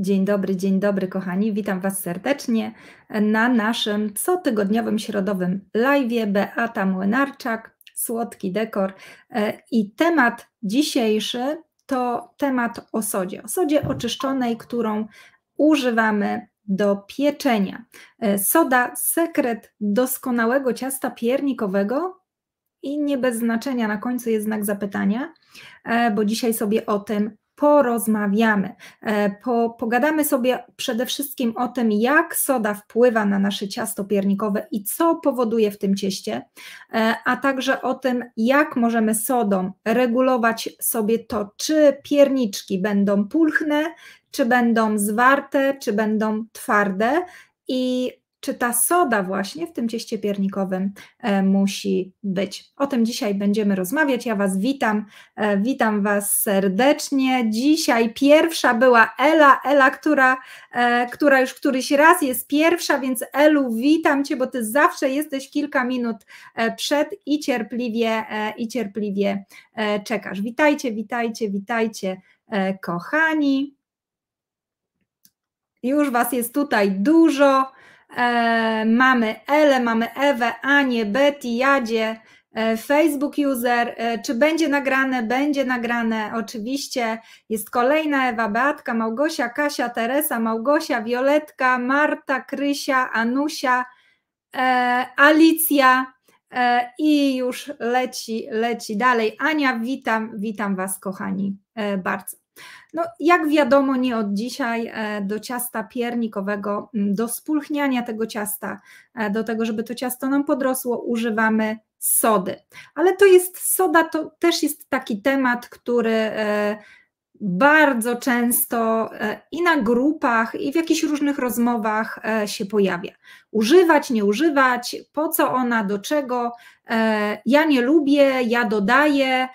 Dzień dobry, dzień dobry, kochani. Witam Was serdecznie na naszym cotygodniowym środowym live. Beata Młynarczak, słodki dekor. E, I temat dzisiejszy to temat o sodzie. O sodzie oczyszczonej, którą używamy do pieczenia. E, soda, sekret doskonałego ciasta piernikowego, i nie bez znaczenia na końcu jest znak zapytania, e, bo dzisiaj sobie o tym porozmawiamy. E, po, pogadamy sobie przede wszystkim o tym, jak soda wpływa na nasze ciasto piernikowe i co powoduje w tym cieście, e, a także o tym, jak możemy sodą regulować sobie to, czy pierniczki będą pulchne, czy będą zwarte, czy będą twarde. I czy ta soda właśnie w tym cieście piernikowym e, musi być. O tym dzisiaj będziemy rozmawiać. Ja Was witam, e, witam Was serdecznie. Dzisiaj pierwsza była Ela, Ela, która, e, która już któryś raz jest pierwsza, więc Elu, witam Cię, bo Ty zawsze jesteś kilka minut przed i cierpliwie, i cierpliwie czekasz. Witajcie, witajcie, witajcie, kochani. Już Was jest tutaj dużo. E, mamy Ele, mamy Ewę, Anię, Betty, Jadzie, e, Facebook user. E, czy będzie nagrane? Będzie nagrane, oczywiście. Jest kolejna Ewa, Beatka, Małgosia, Kasia, Teresa, Małgosia, Wioletka, Marta, Krysia, Anusia, e, Alicja. E, I już leci, leci dalej. Ania, witam, witam Was, kochani, e, bardzo. No, jak wiadomo, nie od dzisiaj, e, do ciasta piernikowego, mm, do spulchniania tego ciasta, e, do tego, żeby to ciasto nam podrosło, używamy sody. Ale to jest soda, to też jest taki temat, który e, bardzo często i na grupach, i w jakichś różnych rozmowach się pojawia. Używać, nie używać, po co ona, do czego, ja nie lubię, ja dodaję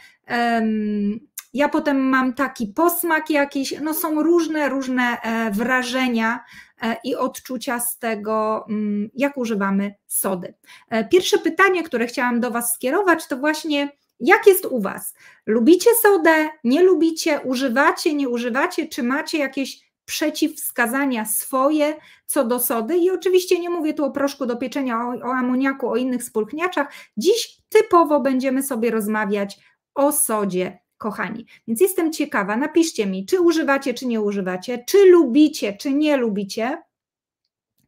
ja potem mam taki posmak jakiś, no są różne, różne e, wrażenia e, i odczucia z tego, mm, jak używamy sody. E, pierwsze pytanie, które chciałam do Was skierować, to właśnie jak jest u Was? Lubicie sodę, nie lubicie, używacie, nie używacie, czy macie jakieś przeciwwskazania swoje co do sody. I oczywiście nie mówię tu o proszku do pieczenia, o, o, amoniaku, o innych spulchniaczach. Dziś typowo będziemy sobie rozmawiać o sodzie kochani. Więc jestem ciekawa, napiszcie mi, czy używacie, czy nie używacie, czy lubicie, czy nie lubicie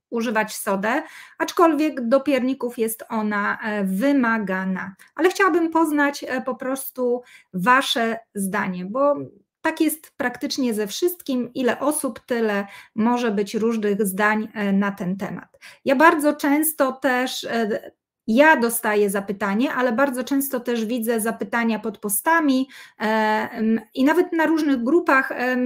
używać sodę, aczkolwiek do pierników jest ona e, wymagana. Ale chciałabym poznać e, po prostu Wasze zdanie, bo tak jest praktycznie ze wszystkim, ile osób, tyle może być różnych zdań e, na ten temat. Ja bardzo często też ja dostaję zapytanie, ale bardzo często też widzę zapytania pod postami e, i nawet na różnych grupach. E,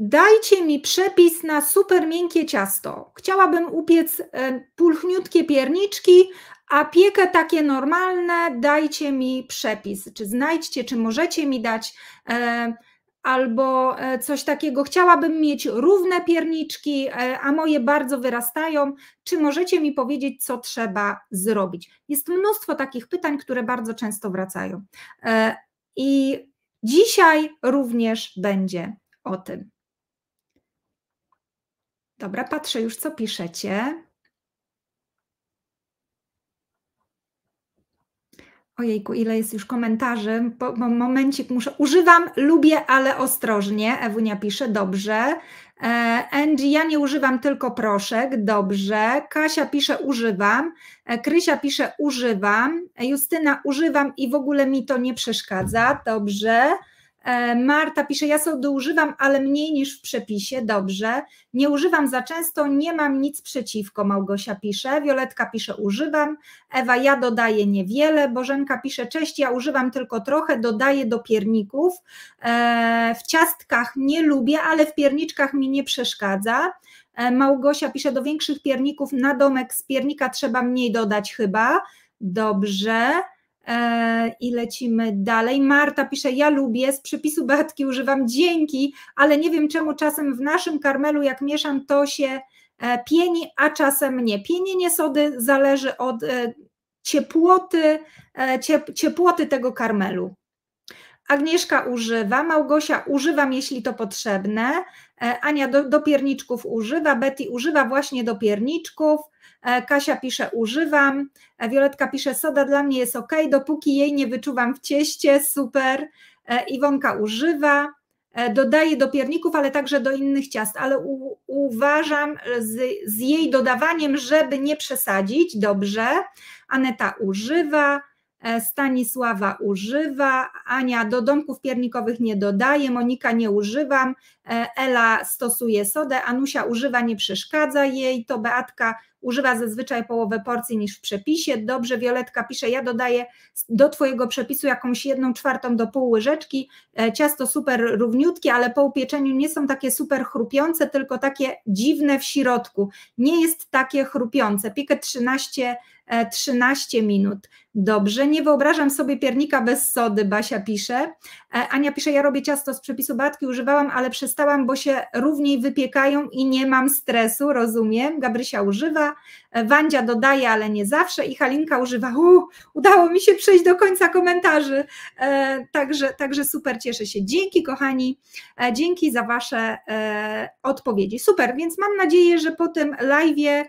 dajcie mi przepis na super miękkie ciasto. Chciałabym upiec e, pulchniutkie pierniczki, a piekę takie normalne, dajcie mi przepis. Czy znajdźcie, czy możecie mi dać albo e, coś takiego, chciałabym mieć równe pierniczki, e, a moje bardzo wyrastają, czy możecie mi powiedzieć, co trzeba zrobić? Jest mnóstwo takich pytań, które bardzo często wracają. E, I dzisiaj również będzie o tym. Dobra, patrzę już, co piszecie. Ojejku, ile jest już komentarzy, bo, bo momencik muszę. Używam, lubię, ale ostrożnie. Ewunia pisze, dobrze. E, Angie, ja nie używam tylko proszek, dobrze. Kasia pisze używam, e, Krysia pisze używam, e, Justyna używam i w ogóle mi to nie przeszkadza, dobrze. E, Marta pisze, ja sody używam, ale mniej niż w przepisie, dobrze. Nie używam za często, nie mam nic przeciwko, Małgosia pisze. Wioletka pisze, używam. Ewa, ja dodaję niewiele. Bożenka pisze, cześć, ja używam tylko trochę, dodaję do pierników. E, w ciastkach nie lubię, ale w pierniczkach mi nie przeszkadza. E, Małgosia pisze, do większych pierników na domek z piernika trzeba mniej dodać chyba. Dobrze. E, I lecimy dalej. Marta pisze: Ja lubię, z przepisu Beatki używam dzięki, ale nie wiem czemu czasem w naszym karmelu, jak mieszam, to się e, pieni, a czasem nie. Pienienie sody zależy od e, ciepłoty, ciepłoty tego karmelu. Agnieszka używa, Małgosia używam, jeśli to potrzebne, Ania do, do pierniczków używa, Betty używa właśnie do pierniczków, E, Kasia pisze używam, Wioletka e, pisze soda dla mnie jest ok, dopóki jej nie wyczuwam w cieście, super. E, Iwonka używa, dodaje do pierników, ale także do innych ciast, ale u, uważam z, z jej dodawaniem, żeby nie przesadzić, dobrze. Aneta używa, E, Stanisława używa, Ania do domków piernikowych nie dodaje, Monika nie używam, e, Ela stosuje sodę, Anusia używa, nie przeszkadza jej, to Beatka używa zazwyczaj połowę porcji niż w przepisie, dobrze, Wioletka pisze, ja dodaję do Twojego przepisu jakąś jedną czwartą do pół łyżeczki, e, ciasto super równiutkie, ale po upieczeniu nie są takie super chrupiące, tylko takie dziwne w środku, nie jest takie chrupiące, piekę 13, 13 minut. Dobrze, nie wyobrażam sobie piernika bez sody, Basia pisze. E, Ania pisze, ja robię ciasto z przepisu Batki, używałam, ale przestałam, bo się równiej wypiekają i nie mam stresu, rozumiem. Gabrysia używa, e, Wandzia dodaje, ale nie zawsze i Halinka używa. U, udało mi się przejść do końca komentarzy, e, także, także super, cieszę się. Dzięki kochani, dzięki za Wasze odpowiedzi. Super, więc mam nadzieję, że po tym live'ie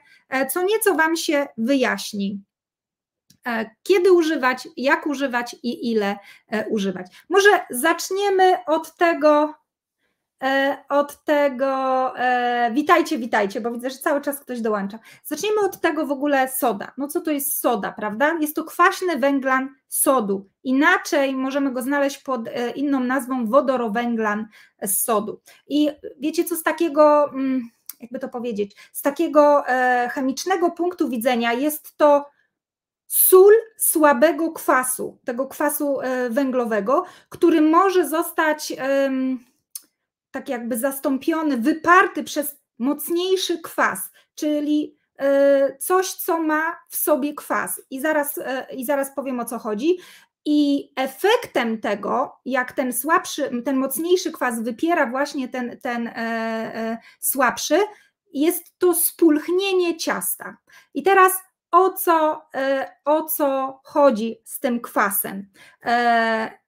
co nieco Wam się wyjaśni E, kiedy używać, jak używać i ile e, używać. Może zaczniemy od tego, e, od tego, witajcie, witajcie, bo widzę, że cały czas ktoś dołącza. Zaczniemy od tego w ogóle soda. No co to jest soda, prawda? Jest to kwaśny węglan sodu. Inaczej możemy go znaleźć pod inną nazwą wodorowęglan sodu. I wiecie, co z takiego, mm, jakby to powiedzieć, z takiego chemicznego punktu widzenia jest to sól słabego kwasu, tego kwasu e, węglowego, który może zostać tak jakby zastąpiony, wyparty przez mocniejszy kwas, czyli e, coś, co ma w sobie kwas. I zaraz, e, i zaraz powiem o co chodzi. I efektem tego, jak ten słabszy, ten mocniejszy kwas wypiera właśnie ten, ten e, e, słabszy, jest to spulchnienie ciasta. I teraz o co, e, o co chodzi z tym kwasem. E,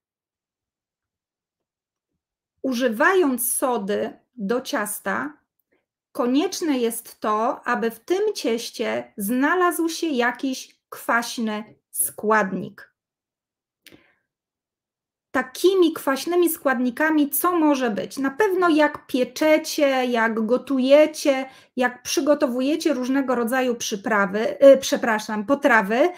używając sody do ciasta, konieczne jest to, aby w tym cieście znalazł się jakiś kwaśny składnik takimi kwaśnymi składnikami, co może być. Na pewno jak pieczecie, jak gotujecie, jak przygotowujecie różnego rodzaju przyprawy, y, przepraszam, potrawy,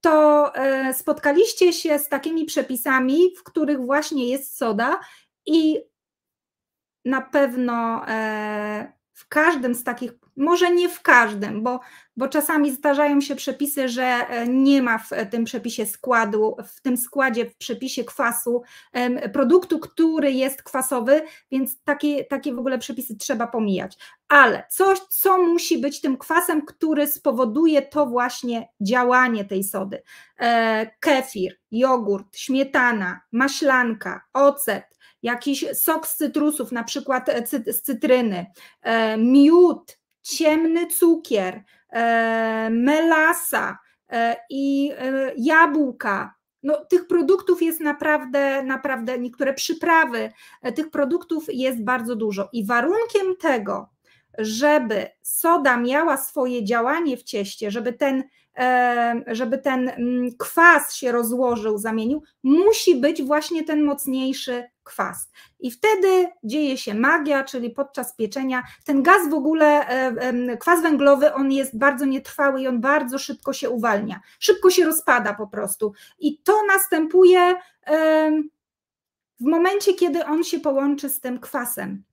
to e, spotkaliście się z takimi przepisami, w których właśnie jest soda i na pewno e, w każdym z takich może nie w każdym, bo, bo czasami zdarzają się przepisy, że e, nie ma w tym przepisie składu, w tym składzie, w przepisie kwasu produktu, który jest kwasowy, więc takie, takie w ogóle przepisy trzeba pomijać. Ale coś, co musi być tym kwasem, który spowoduje to właśnie działanie tej sody. E, kefir, jogurt, śmietana, maślanka, ocet, jakiś sok z cytrusów, na przykład e, z cytryny, miód, ciemny cukier, e, melasa e, i e, jabłka. No, tych produktów jest naprawdę, naprawdę, niektóre przyprawy, tych produktów jest bardzo dużo. I warunkiem tego, żeby soda miała swoje działanie w cieście, żeby ten żeby ten mm, kwas się rozłożył, zamienił, musi być właśnie ten mocniejszy kwas. I wtedy dzieje się magia, czyli podczas pieczenia ten gaz w ogóle, kwas węglowy, on jest bardzo nietrwały i on bardzo szybko się uwalnia, szybko się rozpada po prostu. I to następuje w momencie, kiedy on się połączy z tym kwasem.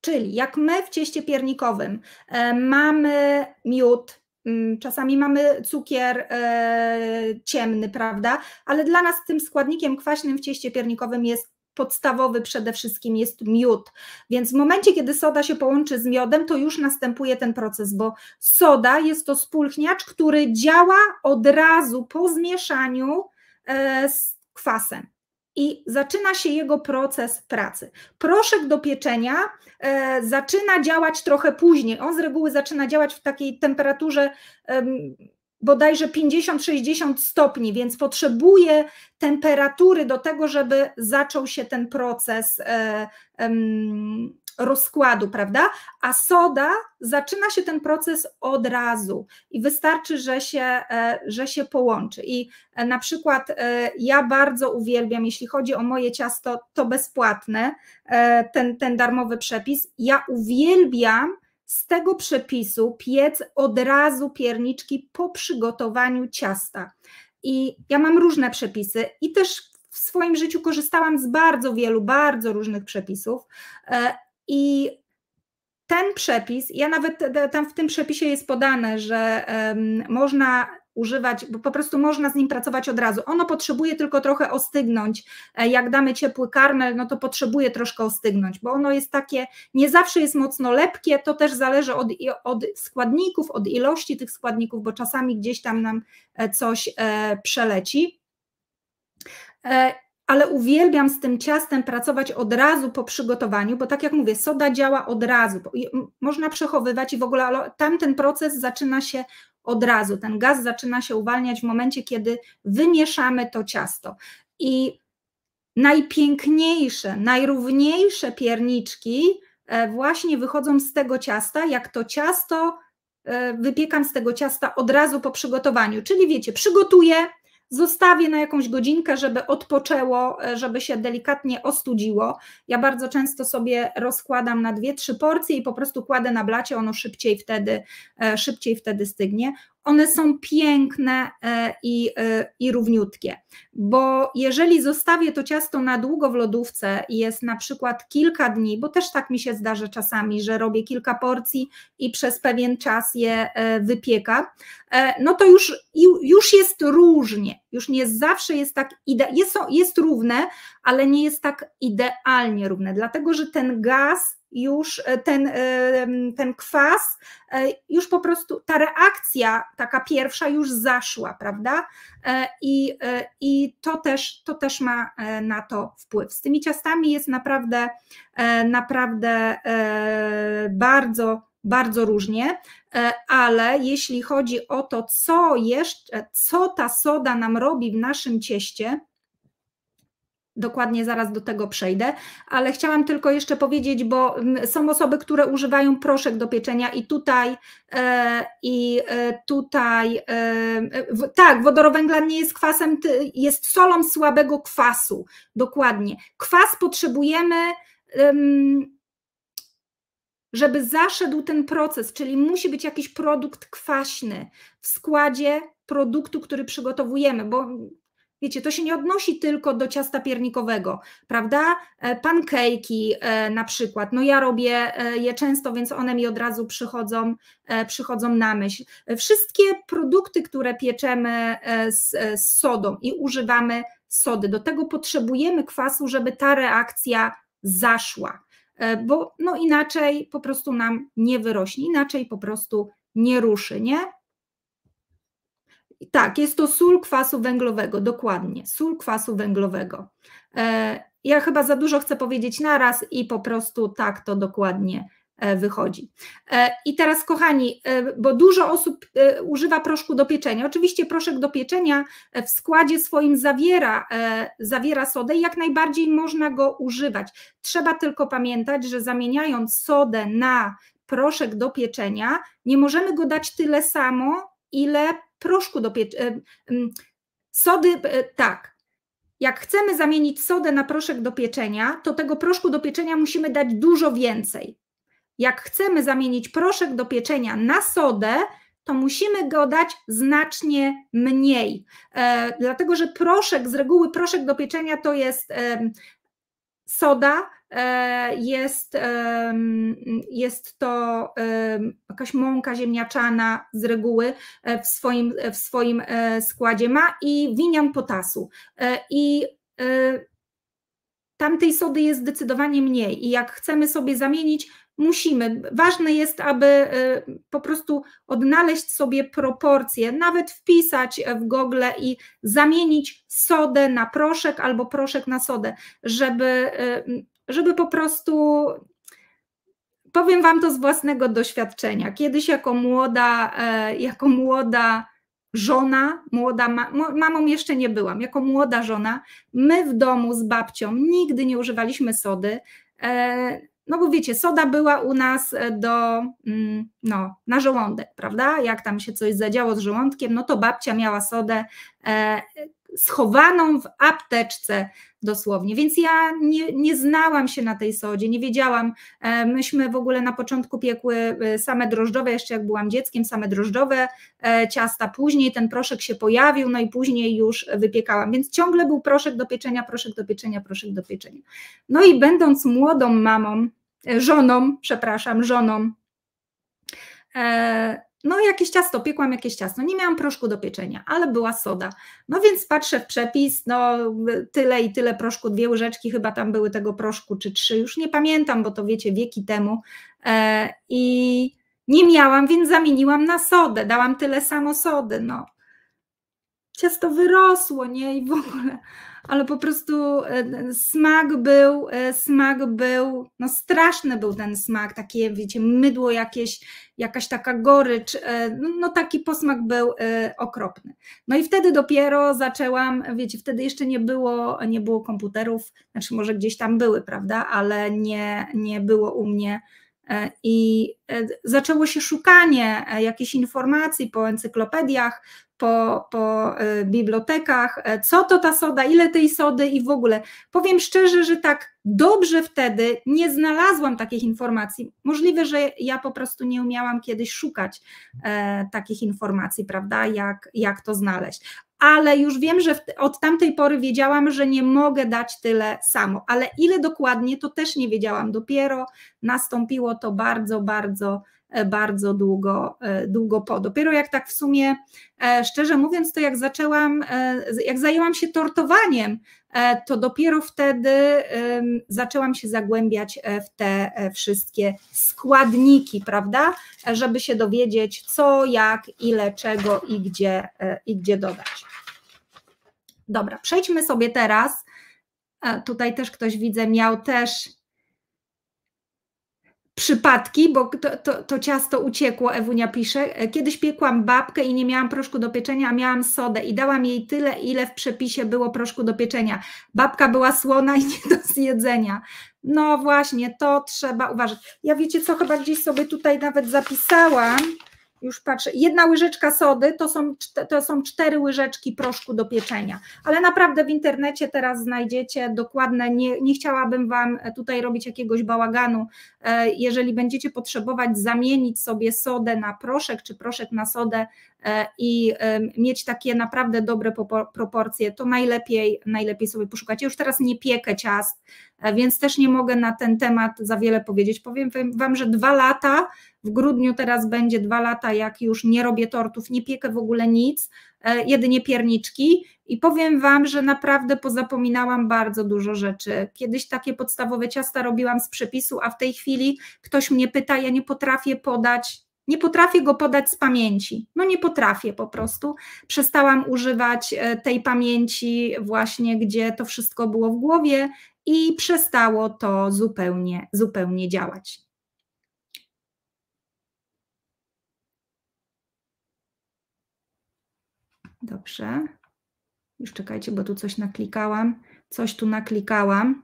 Czyli jak my w cieście piernikowym mamy miód, Mm, czasami mamy cukier e, ciemny, prawda? Ale dla nas tym składnikiem kwaśnym w cieście piernikowym jest podstawowy przede wszystkim jest miód. Więc w momencie, kiedy soda się połączy z miodem, to już następuje ten proces, bo soda jest to spulchniacz, który działa od razu po zmieszaniu e, z kwasem i zaczyna się jego proces pracy. Proszek do pieczenia e, zaczyna działać trochę później. On z reguły zaczyna działać w takiej temperaturze e, bodajże 50-60 stopni, więc potrzebuje temperatury do tego, żeby zaczął się ten proces. E, rozkładu, prawda? A soda zaczyna się ten proces od razu i wystarczy, że się, e, że się połączy. I e, na przykład e, ja bardzo uwielbiam, jeśli chodzi o moje ciasto, to bezpłatne, ten, ten darmowy przepis. Ja uwielbiam z tego przepisu piec od razu pierniczki po przygotowaniu ciasta. I ja mam różne przepisy i też w swoim życiu korzystałam z bardzo wielu, bardzo różnych przepisów i ten przepis, ja nawet tam w tym przepisie jest podane, że można używać, bo po prostu można z nim pracować od razu. Ono potrzebuje tylko trochę ostygnąć. E, jak damy ciepły karmel, no to potrzebuje troszkę ostygnąć, bo ono jest takie, nie zawsze jest mocno lepkie, to też zależy od, od składników, od ilości tych składników, bo czasami gdzieś tam nam e, coś e, przeleci ale uwielbiam z tym ciastem pracować od razu po przygotowaniu, bo tak jak mówię, soda działa od razu. Można przechowywać i w ogóle, ale tamten proces zaczyna się od razu. Ten gaz zaczyna się uwalniać w momencie, kiedy wymieszamy to ciasto. I najpiękniejsze, najrówniejsze pierniczki e, właśnie wychodzą z tego ciasta, jak to ciasto e, wypiekam z tego ciasta od razu po przygotowaniu. Czyli wiecie, przygotuję, zostawię na jakąś godzinkę, żeby odpoczęło, e, żeby się delikatnie ostudziło. Ja bardzo często sobie rozkładam na dwie, trzy porcje i po prostu kładę na blacie, ono szybciej wtedy, e, szybciej wtedy stygnie one są piękne e, i, e, i równiutkie, bo jeżeli zostawię to ciasto na długo w lodówce i jest na przykład kilka dni, bo też tak mi się zdarza czasami, że robię kilka porcji i przez pewien czas je e, wypieka, no to już, już jest różnie, już nie zawsze jest tak, ide- jest, jest równe, ale nie jest tak idealnie równe, dlatego że ten gaz już e, ten, e, ten kwas, e, już po prostu ta reakcja taka pierwsza już zaszła, prawda? I, i to, też, to też ma na to wpływ. Z tymi ciastami jest naprawdę, naprawdę bardzo, bardzo różnie, ale jeśli chodzi o to, co jeszcze, co ta soda nam robi w naszym cieście, Dokładnie zaraz do tego przejdę, ale chciałam tylko jeszcze powiedzieć, bo mm, są osoby, które używają proszek do pieczenia i tutaj, e, i e, tutaj, e, tak, wodorowęglan nie jest kwasem, jest solą słabego kwasu, dokładnie. Kwas potrzebujemy, żeby zaszedł ten proces, czyli musi być jakiś produkt kwaśny w składzie produktu, który przygotowujemy, bo Wiecie, to się nie odnosi tylko do ciasta piernikowego, prawda? E, Pankejki e, na przykład. No ja robię e, je często, więc one mi od razu przychodzą, przychodzą na myśl. Wszystkie produkty, które pieczemy z, z sodą i używamy sody, do tego potrzebujemy kwasu, żeby ta reakcja zaszła, bo no inaczej po prostu nam nie wyrośnie, inaczej po prostu nie ruszy, nie? Tak, jest to sól kwasu węglowego, dokładnie. Sól kwasu węglowego. E, ja chyba za dużo chcę powiedzieć naraz i po prostu tak to dokładnie e, wychodzi. E, I teraz, kochani, bo dużo osób używa proszku do pieczenia. Oczywiście proszek do pieczenia w składzie swoim zawiera, zawiera sodę i jak najbardziej można go używać. Trzeba tylko pamiętać, że zamieniając sodę na proszek do pieczenia, nie możemy go dać tyle samo, ile proszku do pieczenia, sody, e, tak. Jak chcemy zamienić sodę na proszek do pieczenia, to tego proszku do pieczenia musimy dać dużo więcej. Jak chcemy zamienić proszek do pieczenia na sodę, to musimy go dać znacznie mniej. E, dlatego, że proszek, z reguły proszek do pieczenia to jest e, soda, E, jest, jest to jakaś mąka ziemniaczana z reguły e, w swoim, e, w swoim składzie ma i winian potasu. I tamtej sody jest zdecydowanie mniej i jak chcemy sobie zamienić, musimy. Ważne jest, aby po prostu odnaleźć sobie proporcje, nawet wpisać w Google i zamienić sodę na proszek albo proszek na sodę, żeby żeby po prostu powiem wam to z własnego doświadczenia. Kiedyś jako młoda, e, jako młoda żona, młoda ma mamą jeszcze nie byłam, jako młoda żona, my w domu z babcią nigdy nie używaliśmy sody. E, no bo wiecie, soda była u nas e, do, mm, no, na żołądek, prawda? Jak tam się coś zadziało z żołądkiem, no to babcia miała sodę schowaną w apteczce dosłownie. Więc ja nie, nie znałam się na tej sodzie, nie wiedziałam. E, myśmy w ogóle na początku piekły e, same drożdżowe, jeszcze jak byłam dzieckiem, same drożdżowe e, ciasta. Później ten proszek się pojawił, no i później już wypiekałam. Więc ciągle był proszek do pieczenia, proszek do pieczenia, proszek do pieczenia. No i będąc młodą mamą, żoną, przepraszam, żoną, no jakieś ciasto, piekłam jakieś ciasto, nie miałam proszku do pieczenia, ale była soda. No więc patrzę w przepis, no tyle i tyle proszku, dwie łyżeczki chyba tam były tego proszku, czy trzy, już nie pamiętam, bo to wiecie, wieki temu. E, I nie miałam, więc zamieniłam na sodę, dałam tyle samo sody, no. Ciasto wyrosło, nie? I w ogóle ale po prostu e, smak był, e, smak był, no straszny był ten smak, takie wiecie, mydło jakieś, jakaś taka gorycz, e, no, no taki posmak był okropny. No i wtedy dopiero zaczęłam, wiecie, wtedy jeszcze nie było, nie było komputerów, znaczy może gdzieś tam były, prawda, ale nie, nie było u mnie E, I e, zaczęło się szukanie e, jakichś informacji po encyklopediach, po, po bibliotekach, co to ta soda, ile tej sody i w ogóle. Powiem szczerze, że tak dobrze wtedy nie znalazłam takich informacji. Możliwe, że ja po prostu nie umiałam kiedyś szukać e, takich informacji, prawda, jak, jak to znaleźć ale już wiem, że od tamtej pory wiedziałam, że nie mogę dać tyle samo, ale ile dokładnie, to też nie wiedziałam. Dopiero nastąpiło to bardzo, bardzo E, bardzo długo, e, długo po. Dopiero jak tak w sumie, e, szczerze mówiąc, to jak zaczęłam, jak zajęłam się tortowaniem, to dopiero wtedy zaczęłam się zagłębiać w te wszystkie składniki, prawda? Żeby się dowiedzieć, co, jak, ile, czego i gdzie, i gdzie dodać. Dobra, przejdźmy sobie teraz. Tutaj też ktoś widzę, miał też przypadki, bo to, to, to, ciasto uciekło, Ewunia pisze. Kiedyś piekłam babkę i nie miałam proszku do pieczenia, a miałam sodę i dałam jej tyle, ile w przepisie było proszku do pieczenia. Babka była słona i nie do zjedzenia. No właśnie, to trzeba uważać. Ja wiecie co, chyba gdzieś sobie tutaj nawet zapisałam, już patrzę, jedna łyżeczka sody to są, to są cztery łyżeczki proszku do pieczenia, ale naprawdę w internecie teraz znajdziecie dokładne, nie, nie chciałabym Wam tutaj robić jakiegoś bałaganu, e, jeżeli będziecie potrzebować zamienić sobie sodę na proszek, czy proszek na sodę e, i mieć takie naprawdę dobre proporcje, to najlepiej, najlepiej sobie poszukacie. Już teraz nie piekę ciast, więc też nie mogę na ten temat za wiele powiedzieć. Powiem Wam, że dwa lata, w grudniu teraz będzie dwa lata, jak już nie robię tortów, nie piekę w ogóle nic, e, jedynie pierniczki i powiem Wam, że naprawdę pozapominałam bardzo dużo rzeczy. Kiedyś takie podstawowe ciasta robiłam z przepisu, a w tej chwili ktoś mnie pyta, ja nie potrafię podać nie potrafię go podać z pamięci. No nie potrafię po prostu. Przestałam używać e, tej pamięci właśnie, gdzie to wszystko było w głowie i przestało to zupełnie, zupełnie działać. Dobrze. Już czekajcie, bo tu coś naklikałam. Coś tu naklikałam.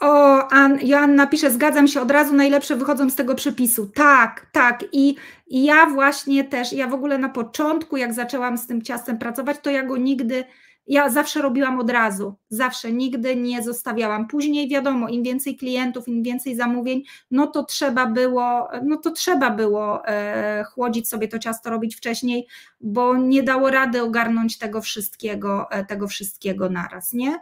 O, An, Joanna pisze, zgadzam się, od razu najlepsze wychodzą z tego przepisu. Tak, tak. I, I ja właśnie też, ja w ogóle na początku, jak zaczęłam z tym ciastem pracować, to ja go nigdy ja zawsze robiłam od razu, zawsze, nigdy nie zostawiałam. Później wiadomo, im więcej klientów, im więcej zamówień, no to trzeba było, no to trzeba było e, chłodzić sobie to ciasto, robić wcześniej, bo nie dało rady ogarnąć tego wszystkiego, e, tego wszystkiego naraz, nie?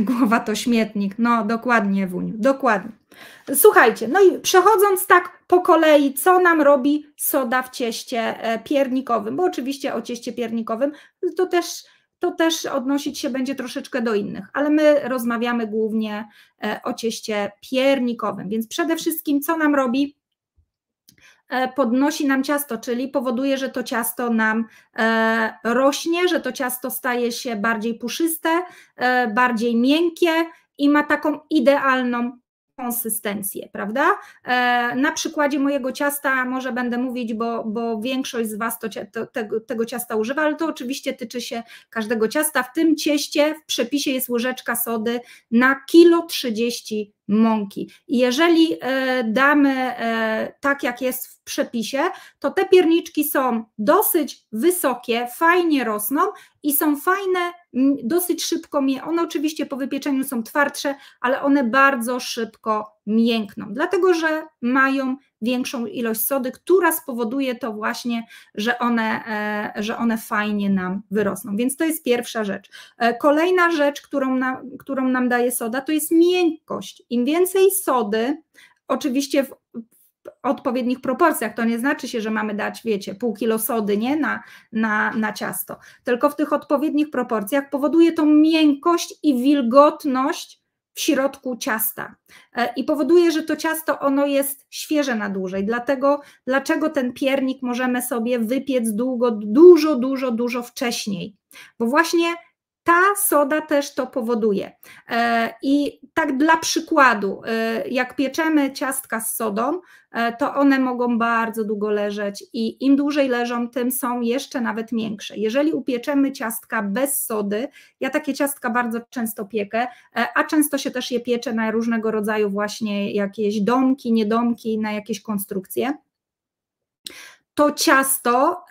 głowa to śmietnik. No, dokładnie, Wuniu, dokładnie. Słuchajcie, no i przechodząc tak po kolei, co nam robi soda w cieście e, piernikowym, bo oczywiście o cieście piernikowym to też, to też odnosić się będzie troszeczkę do innych, ale my rozmawiamy głównie e, o cieście piernikowym, więc przede wszystkim co nam robi E, podnosi nam ciasto, czyli powoduje, że to ciasto nam e, rośnie, że to ciasto staje się bardziej puszyste, e, bardziej miękkie i ma taką idealną konsystencję, prawda? Na przykładzie mojego ciasta może będę mówić, bo, bo większość z Was to, to, tego, tego ciasta używa, ale to oczywiście tyczy się każdego ciasta. W tym cieście w przepisie jest łyżeczka sody na kilo 30 mąki. I jeżeli e, damy e, tak, jak jest w przepisie, to te pierniczki są dosyć wysokie, fajnie rosną i są fajne, dosyć szybko je. One oczywiście po wypieczeniu są twardsze, ale one bardzo szybko miękną, dlatego że mają większą ilość sody, która spowoduje to właśnie, że one, e, że one fajnie nam wyrosną. Więc to jest pierwsza rzecz. E, kolejna rzecz, którą, na, którą nam daje soda, to jest miękkość. Im więcej sody, oczywiście w odpowiednich proporcjach. To nie znaczy się, że mamy dać, wiecie, pół kilo sody nie na, na, na ciasto, tylko w tych odpowiednich proporcjach powoduje to miękkość i wilgotność w środku ciasta e, i powoduje, że to ciasto ono jest świeże na dłużej. Dlatego dlaczego ten piernik możemy sobie wypiec długo, dużo, dużo, dużo wcześniej? Bo właśnie ta soda też to powoduje. E, I tak dla przykładu, e, jak pieczemy ciastka z sodą, e, to one mogą bardzo długo leżeć i im dłużej leżą, tym są jeszcze nawet miększe. Jeżeli upieczemy ciastka bez sody, ja takie ciastka bardzo często piekę, a często się też je piecze na różnego rodzaju właśnie jakieś domki, niedomki, na jakieś konstrukcje, to ciasto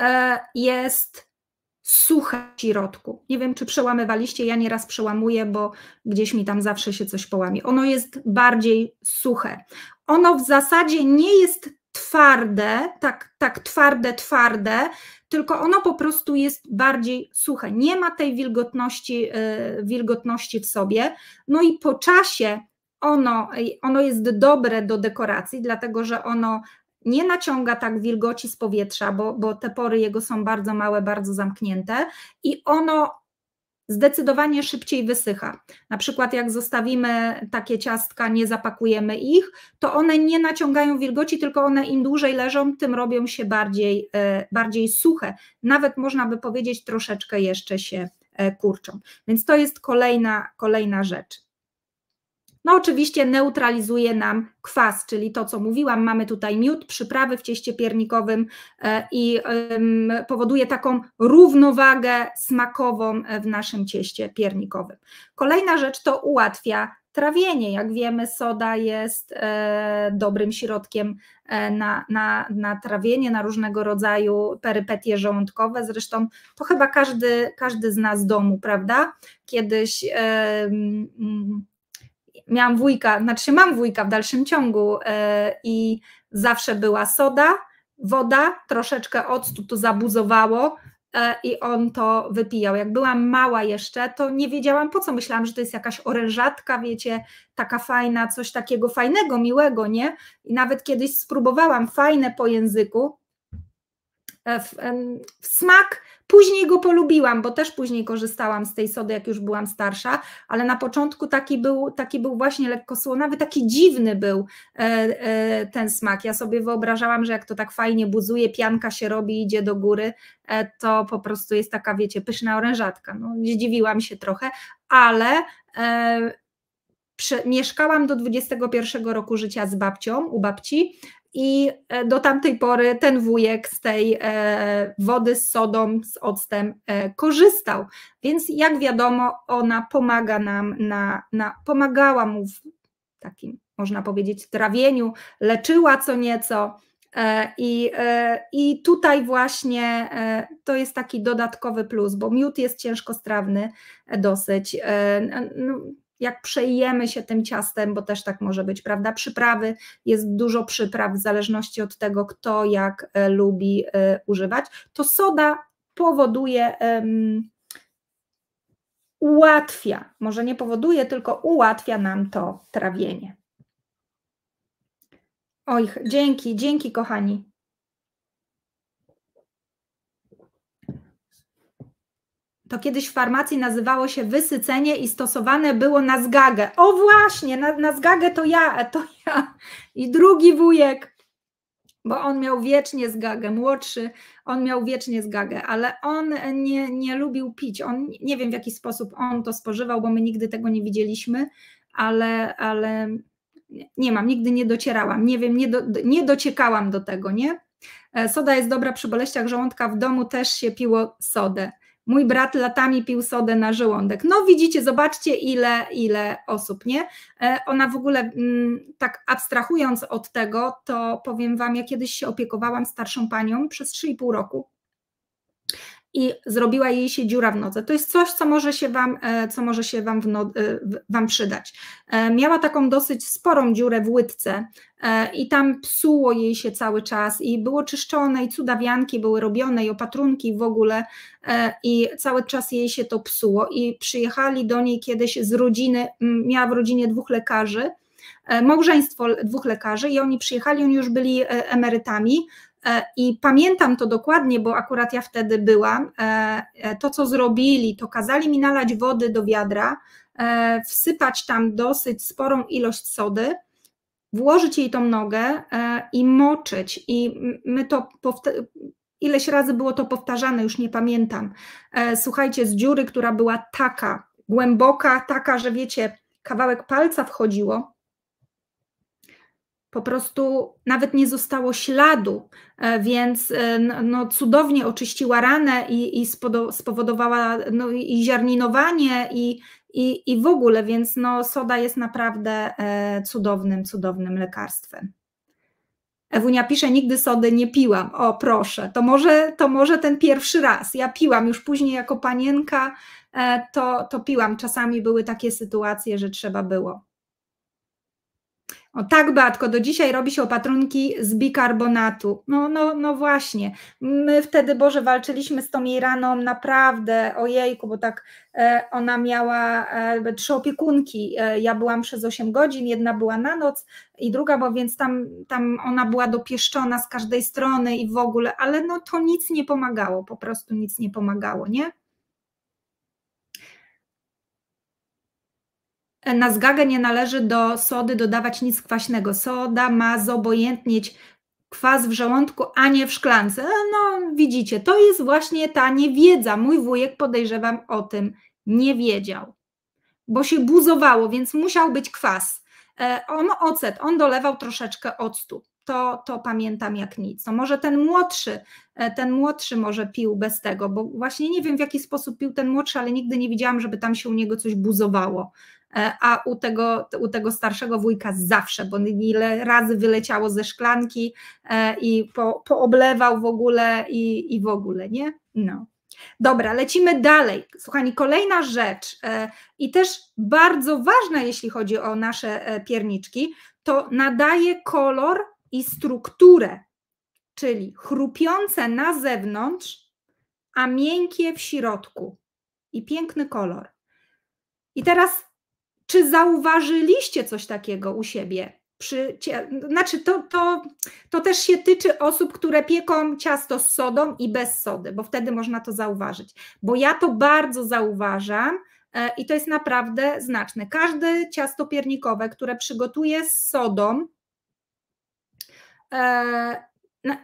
jest suche w środku. Nie wiem, czy przełamywaliście, ja nieraz przełamuję, bo gdzieś mi tam zawsze się coś połamie. Ono jest bardziej suche. Ono w zasadzie nie jest twarde, tak, tak twarde, twarde, tylko ono po prostu jest bardziej suche. Nie ma tej wilgotności, yy, wilgotności w sobie. No i po czasie ono, y, ono jest dobre do dekoracji, dlatego że ono nie naciąga tak wilgoci z powietrza, bo, bo te pory jego są bardzo małe, bardzo zamknięte i ono zdecydowanie szybciej wysycha. Na przykład jak zostawimy takie ciastka, nie zapakujemy ich, to one nie naciągają wilgoci, tylko one im dłużej leżą, tym robią się bardziej, e, bardziej suche. Nawet można by powiedzieć troszeczkę jeszcze się e, kurczą. Więc to jest kolejna, kolejna rzecz. No oczywiście neutralizuje nam kwas, czyli to, co mówiłam, mamy tutaj miód, przyprawy w cieście piernikowym e, i powoduje taką równowagę smakową e, w naszym cieście piernikowym. Kolejna rzecz to ułatwia trawienie. Jak wiemy, soda jest e, dobrym środkiem na, na, na trawienie, na różnego rodzaju perypetie żołądkowe. Zresztą to chyba każdy, każdy z nas z domu, prawda? Kiedyś. Yy, miałam wujka, znaczy mam wujka w dalszym ciągu e, i zawsze była soda, woda, troszeczkę octu to zabuzowało e, i on to wypijał. Jak byłam mała jeszcze, to nie wiedziałam po co, myślałam, że to jest jakaś orężatka, wiecie, taka fajna, coś takiego fajnego, miłego, nie? I nawet kiedyś spróbowałam fajne po języku, e, smak Później go polubiłam, bo też później korzystałam z tej sody, jak już byłam starsza, ale na początku taki był, taki był właśnie lekko słonawy, taki dziwny był e, e, ten smak. Ja sobie wyobrażałam, że jak to tak fajnie buzuje, pianka się robi, idzie do góry, e, to po prostu jest taka, wiecie, pyszna orężatka. No, zdziwiłam się trochę, ale e, mieszkałam do 21 roku życia z babcią, u babci i e, do tamtej pory ten wujek z tej e, wody z sodą, z octem e, korzystał. Więc jak wiadomo, ona pomaga nam, na, na, pomagała mu w takim, można powiedzieć, trawieniu, leczyła co nieco. I, I tutaj właśnie to jest taki dodatkowy plus, bo miód jest ciężkostrawny dosyć jak przejemy się tym ciastem, bo też tak może być, prawda? Przyprawy, jest dużo przypraw w zależności od tego, kto jak e, lubi e, używać, to soda powoduje, ułatwia, może nie powoduje, tylko ułatwia nam to trawienie. Oj, dzięki, dzięki kochani. to kiedyś w farmacji nazywało się wysycenie i stosowane było na zgagę. O właśnie, na, na zgagę to ja, to ja i drugi wujek, bo on miał wiecznie zgagę, młodszy, on miał wiecznie zgagę, ale on nie, nie lubił pić, on nie wiem w jaki sposób on to spożywał, bo my nigdy tego nie widzieliśmy, ale, ale nie mam, nigdy nie docierałam, nie wiem, nie, do, nie dociekałam do tego, nie? E, soda jest dobra przy boleściach żołądka, w domu też się piło sodę. Mój brat latami pił sodę na żołądek. No widzicie, zobaczcie ile, ile osób, nie? E, ona w ogóle, mm, tak abstrahując od tego, to powiem Wam, ja kiedyś się opiekowałam starszą panią przez 3,5 roku i zrobiła jej się dziura w nodze. To jest coś, co może się Wam, e, co może się wam, no, e, wam przydać. E, miała taką dosyć sporą dziurę w łydce i tam psuło jej się cały czas i było czyszczone i cudawianki były robione i opatrunki w ogóle i cały czas jej się to psuło i przyjechali do niej kiedyś z rodziny, miała w rodzinie dwóch lekarzy, małżeństwo dwóch lekarzy i oni przyjechali, oni już byli emerytami, E, I pamiętam to dokładnie, bo akurat ja wtedy byłam. E, e, to, co zrobili, to kazali mi nalać wody do wiadra, wsypać tam dosyć sporą ilość sody, włożyć jej tą nogę i moczyć. I my to ileś razy było to powtarzane, już nie pamiętam. Słuchajcie, z dziury, która była taka głęboka, taka, że wiecie, kawałek palca wchodziło po prostu nawet nie zostało śladu, e, więc e, no, cudownie oczyściła ranę i, i spowodowała no, i ziarninowanie i, i, i w ogóle, więc no, soda jest naprawdę e, cudownym, cudownym lekarstwem. Ewunia pisze, nigdy sody nie piłam. O, proszę, to może, to może ten pierwszy raz. Ja piłam już później jako panienka, to, to piłam. Czasami były takie sytuacje, że trzeba było. O tak, Batko, do dzisiaj robi się opatrunki z bikarbonatu. No, no, no właśnie. My wtedy, Boże, walczyliśmy z tą jej raną naprawdę, ojejku, bo tak e, ona miała e, trzy opiekunki. E, ja byłam przez 8 godzin, jedna była na noc i druga, bo więc tam, tam ona była dopieszczona z każdej strony i w ogóle, ale no to nic nie pomagało, po prostu nic nie pomagało, nie? Na zgagę nie należy do sody dodawać nic kwaśnego. Soda ma zobojętnieć kwas w żołądku, a nie w szklance. No, widzicie, to jest właśnie ta niewiedza. Mój wujek, podejrzewam, o tym nie wiedział, bo się buzowało, więc musiał być kwas. E, on ocet, on dolewał troszeczkę octu. To, to pamiętam jak nic. No może ten młodszy, e, ten młodszy może pił bez tego, bo właśnie nie wiem w jaki sposób pił ten młodszy, ale nigdy nie widziałam, żeby tam się u niego coś buzowało E, a u tego, u tego starszego wujka zawsze, bo ile razy wyleciało ze szklanki e, i po, pooblewał w ogóle i, i w ogóle, nie? No. Dobra, lecimy dalej. Słuchani, kolejna rzecz e, i też bardzo ważna, jeśli chodzi o nasze pierniczki, to nadaje kolor i strukturę, czyli chrupiące na zewnątrz, a miękkie w środku i piękny kolor. I teraz czy zauważyliście coś takiego u siebie? Przy, znaczy, to, to, to też się tyczy osób, które pieką ciasto z sodą i bez sody, bo wtedy można to zauważyć. Bo ja to bardzo zauważam e, i to jest naprawdę znaczne. Każde ciasto piernikowe, które przygotuję z sodą, e,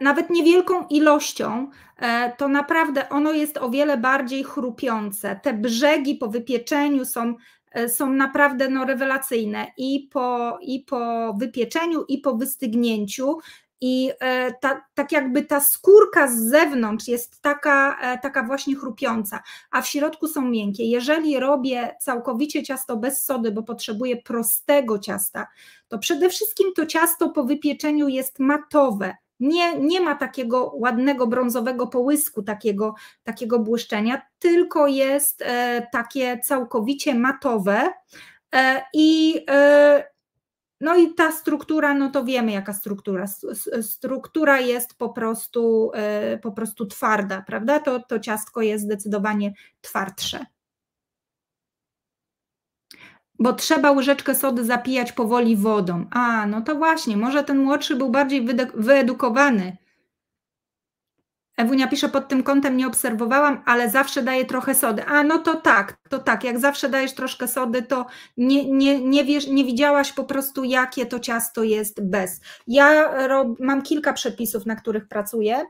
nawet niewielką ilością, e, to naprawdę ono jest o wiele bardziej chrupiące. Te brzegi po wypieczeniu są E, są naprawdę no, rewelacyjne i po, i po wypieczeniu, i po wystygnięciu. I e, ta, tak jakby ta skórka z zewnątrz jest taka, e, taka właśnie chrupiąca, a w środku są miękkie. Jeżeli robię całkowicie ciasto bez sody, bo potrzebuję prostego ciasta, to przede wszystkim to ciasto po wypieczeniu jest matowe nie, nie ma takiego ładnego brązowego połysku, takiego, takiego błyszczenia, tylko jest e, takie całkowicie matowe. E, I, e, no i ta struktura, no to wiemy jaka struktura. Struktura jest po prostu, e, po prostu twarda, prawda? To, to ciastko jest zdecydowanie twardsze. Bo trzeba łyżeczkę sody zapijać powoli wodą. A, no to właśnie, może ten młodszy był bardziej wyedukowany. Ewunia pisze, pod tym kątem nie obserwowałam, ale zawsze daję trochę sody. A, no to tak, to tak, jak zawsze dajesz troszkę sody, to nie, nie, nie, wiesz, nie widziałaś po prostu, jakie to ciasto jest bez. Ja mam kilka przepisów, na których pracuję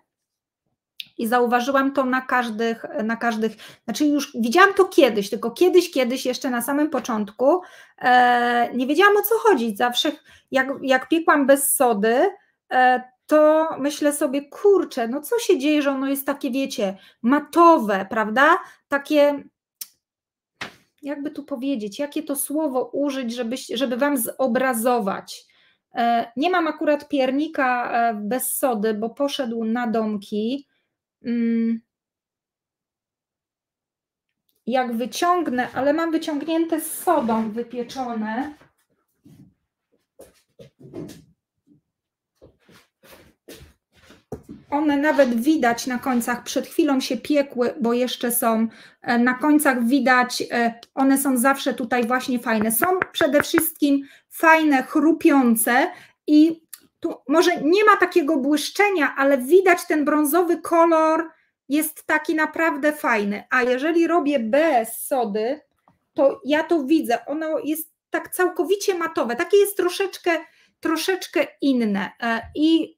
i zauważyłam to na każdych, na każdych, znaczy już widziałam to kiedyś, tylko kiedyś, kiedyś jeszcze na samym początku e, nie wiedziałam o co chodzić. Zawsze jak, jak piekłam bez sody, e, to myślę sobie, kurczę, no co się dzieje, że ono jest takie, wiecie, matowe, prawda? Takie, jakby tu powiedzieć, jakie to słowo użyć, żeby, żeby wam zobrazować. E, nie mam akurat piernika e, bez sody, bo poszedł na domki. Mm. jak wyciągnę, ale mam wyciągnięte z sodą wypieczone. One nawet widać na końcach, przed chwilą się piekły, bo jeszcze są e, na końcach widać, e, one są zawsze tutaj właśnie fajne. Są przede wszystkim fajne, chrupiące i tu może nie ma takiego błyszczenia, ale widać ten brązowy kolor jest taki naprawdę fajny. A jeżeli robię bez sody, to ja to widzę. Ono jest tak całkowicie matowe. Takie jest troszeczkę, troszeczkę inne. E, I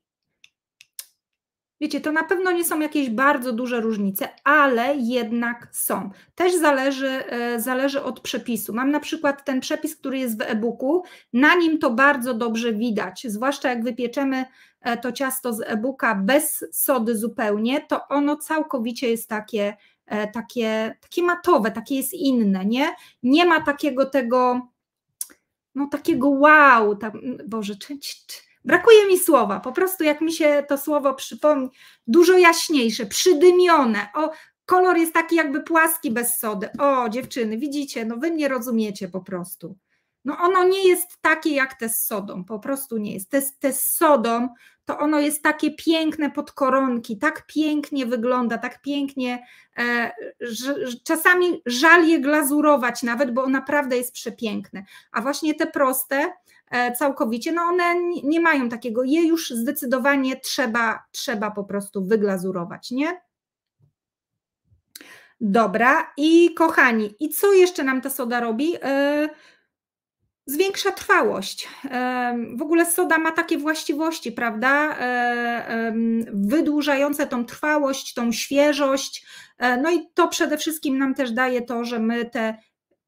Wiecie, to na pewno nie są jakieś bardzo duże różnice, ale jednak są. Też zależy, e, zależy od przepisu. Mam na przykład ten przepis, który jest w e-booku, na nim to bardzo dobrze widać, zwłaszcza jak wypieczemy e, to ciasto z e-booka bez sody zupełnie, to ono całkowicie jest takie, e, takie, takie matowe, takie jest inne, nie? Nie ma takiego tego, no takiego wow, tam, Boże, czy, czy, Brakuje mi słowa, po prostu jak mi się to słowo przypomni, dużo jaśniejsze, przydymione. O, kolor jest taki jakby płaski bez sody. O, dziewczyny, widzicie, no wy mnie rozumiecie po prostu. No ono nie jest takie jak te z sodą, po prostu nie jest. Te, te z sodą to ono jest takie piękne pod koronki, tak pięknie wygląda, tak pięknie, e, że, czasami żal je glazurować nawet, bo naprawdę jest przepiękne. A właśnie te proste, E, całkowicie, no one nie mają takiego, je już zdecydowanie trzeba, trzeba po prostu wyglazurować, nie? Dobra, i kochani, i co jeszcze nam ta soda robi? E, zwiększa trwałość. E, w ogóle soda ma takie właściwości, prawda? Wydłużające tą trwałość, tą świeżość. No i to przede wszystkim nam też daje to, że my te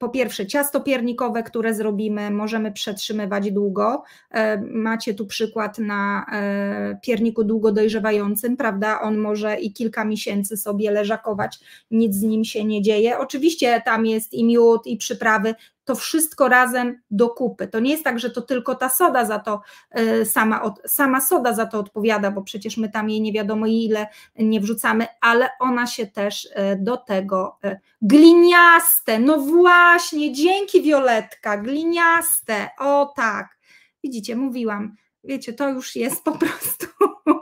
po pierwsze ciasto piernikowe, które zrobimy, możemy przetrzymywać długo. E, macie tu przykład na e, pierniku długo dojrzewającym, prawda? On może i kilka miesięcy sobie leżakować, nic z nim się nie dzieje. Oczywiście tam jest i miód, i przyprawy, to wszystko razem do kupy. To nie jest tak, że to tylko ta soda za to, e, sama, sama soda za to odpowiada, bo przecież my tam jej nie wiadomo ile nie wrzucamy, ale ona się też e, do tego e, gliniaste, no właśnie, dzięki Wioletka, gliniaste, o tak. Widzicie, mówiłam, wiecie, to już jest po prostu,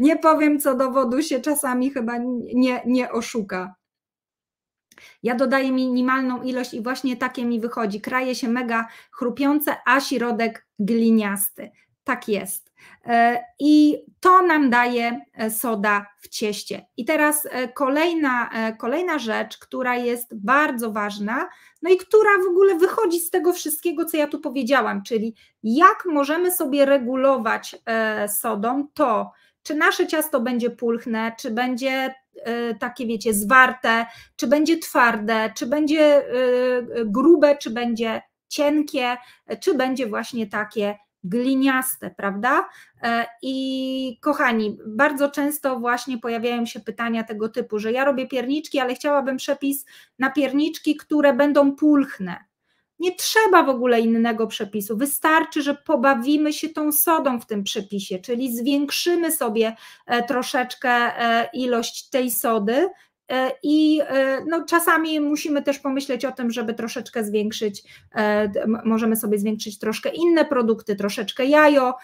nie powiem co dowodu się czasami chyba nie, nie oszuka. Ja dodaję minimalną ilość i właśnie takie mi wychodzi. Kraje się mega chrupiące, a środek gliniasty. Tak jest. E, I to nam daje e, soda w cieście. I teraz e, kolejna, kolejna rzecz, która jest bardzo ważna, no i która w ogóle wychodzi z tego wszystkiego, co ja tu powiedziałam, czyli jak możemy sobie regulować sodą to, czy nasze ciasto będzie pulchne, czy będzie E, takie wiecie, zwarte, czy będzie twarde, czy będzie e, grube, czy będzie cienkie, czy będzie właśnie takie gliniaste, prawda? E, I kochani, bardzo często właśnie pojawiają się pytania tego typu, że ja robię pierniczki, ale chciałabym przepis na pierniczki, które będą pulchne. Nie trzeba w ogóle innego przepisu. Wystarczy, że pobawimy się tą sodą w tym przepisie, czyli zwiększymy sobie e, troszeczkę e, ilość tej sody, E, I e, no, czasami musimy też pomyśleć o tym, żeby troszeczkę zwiększyć, e, możemy sobie zwiększyć troszkę inne produkty, troszeczkę jajo,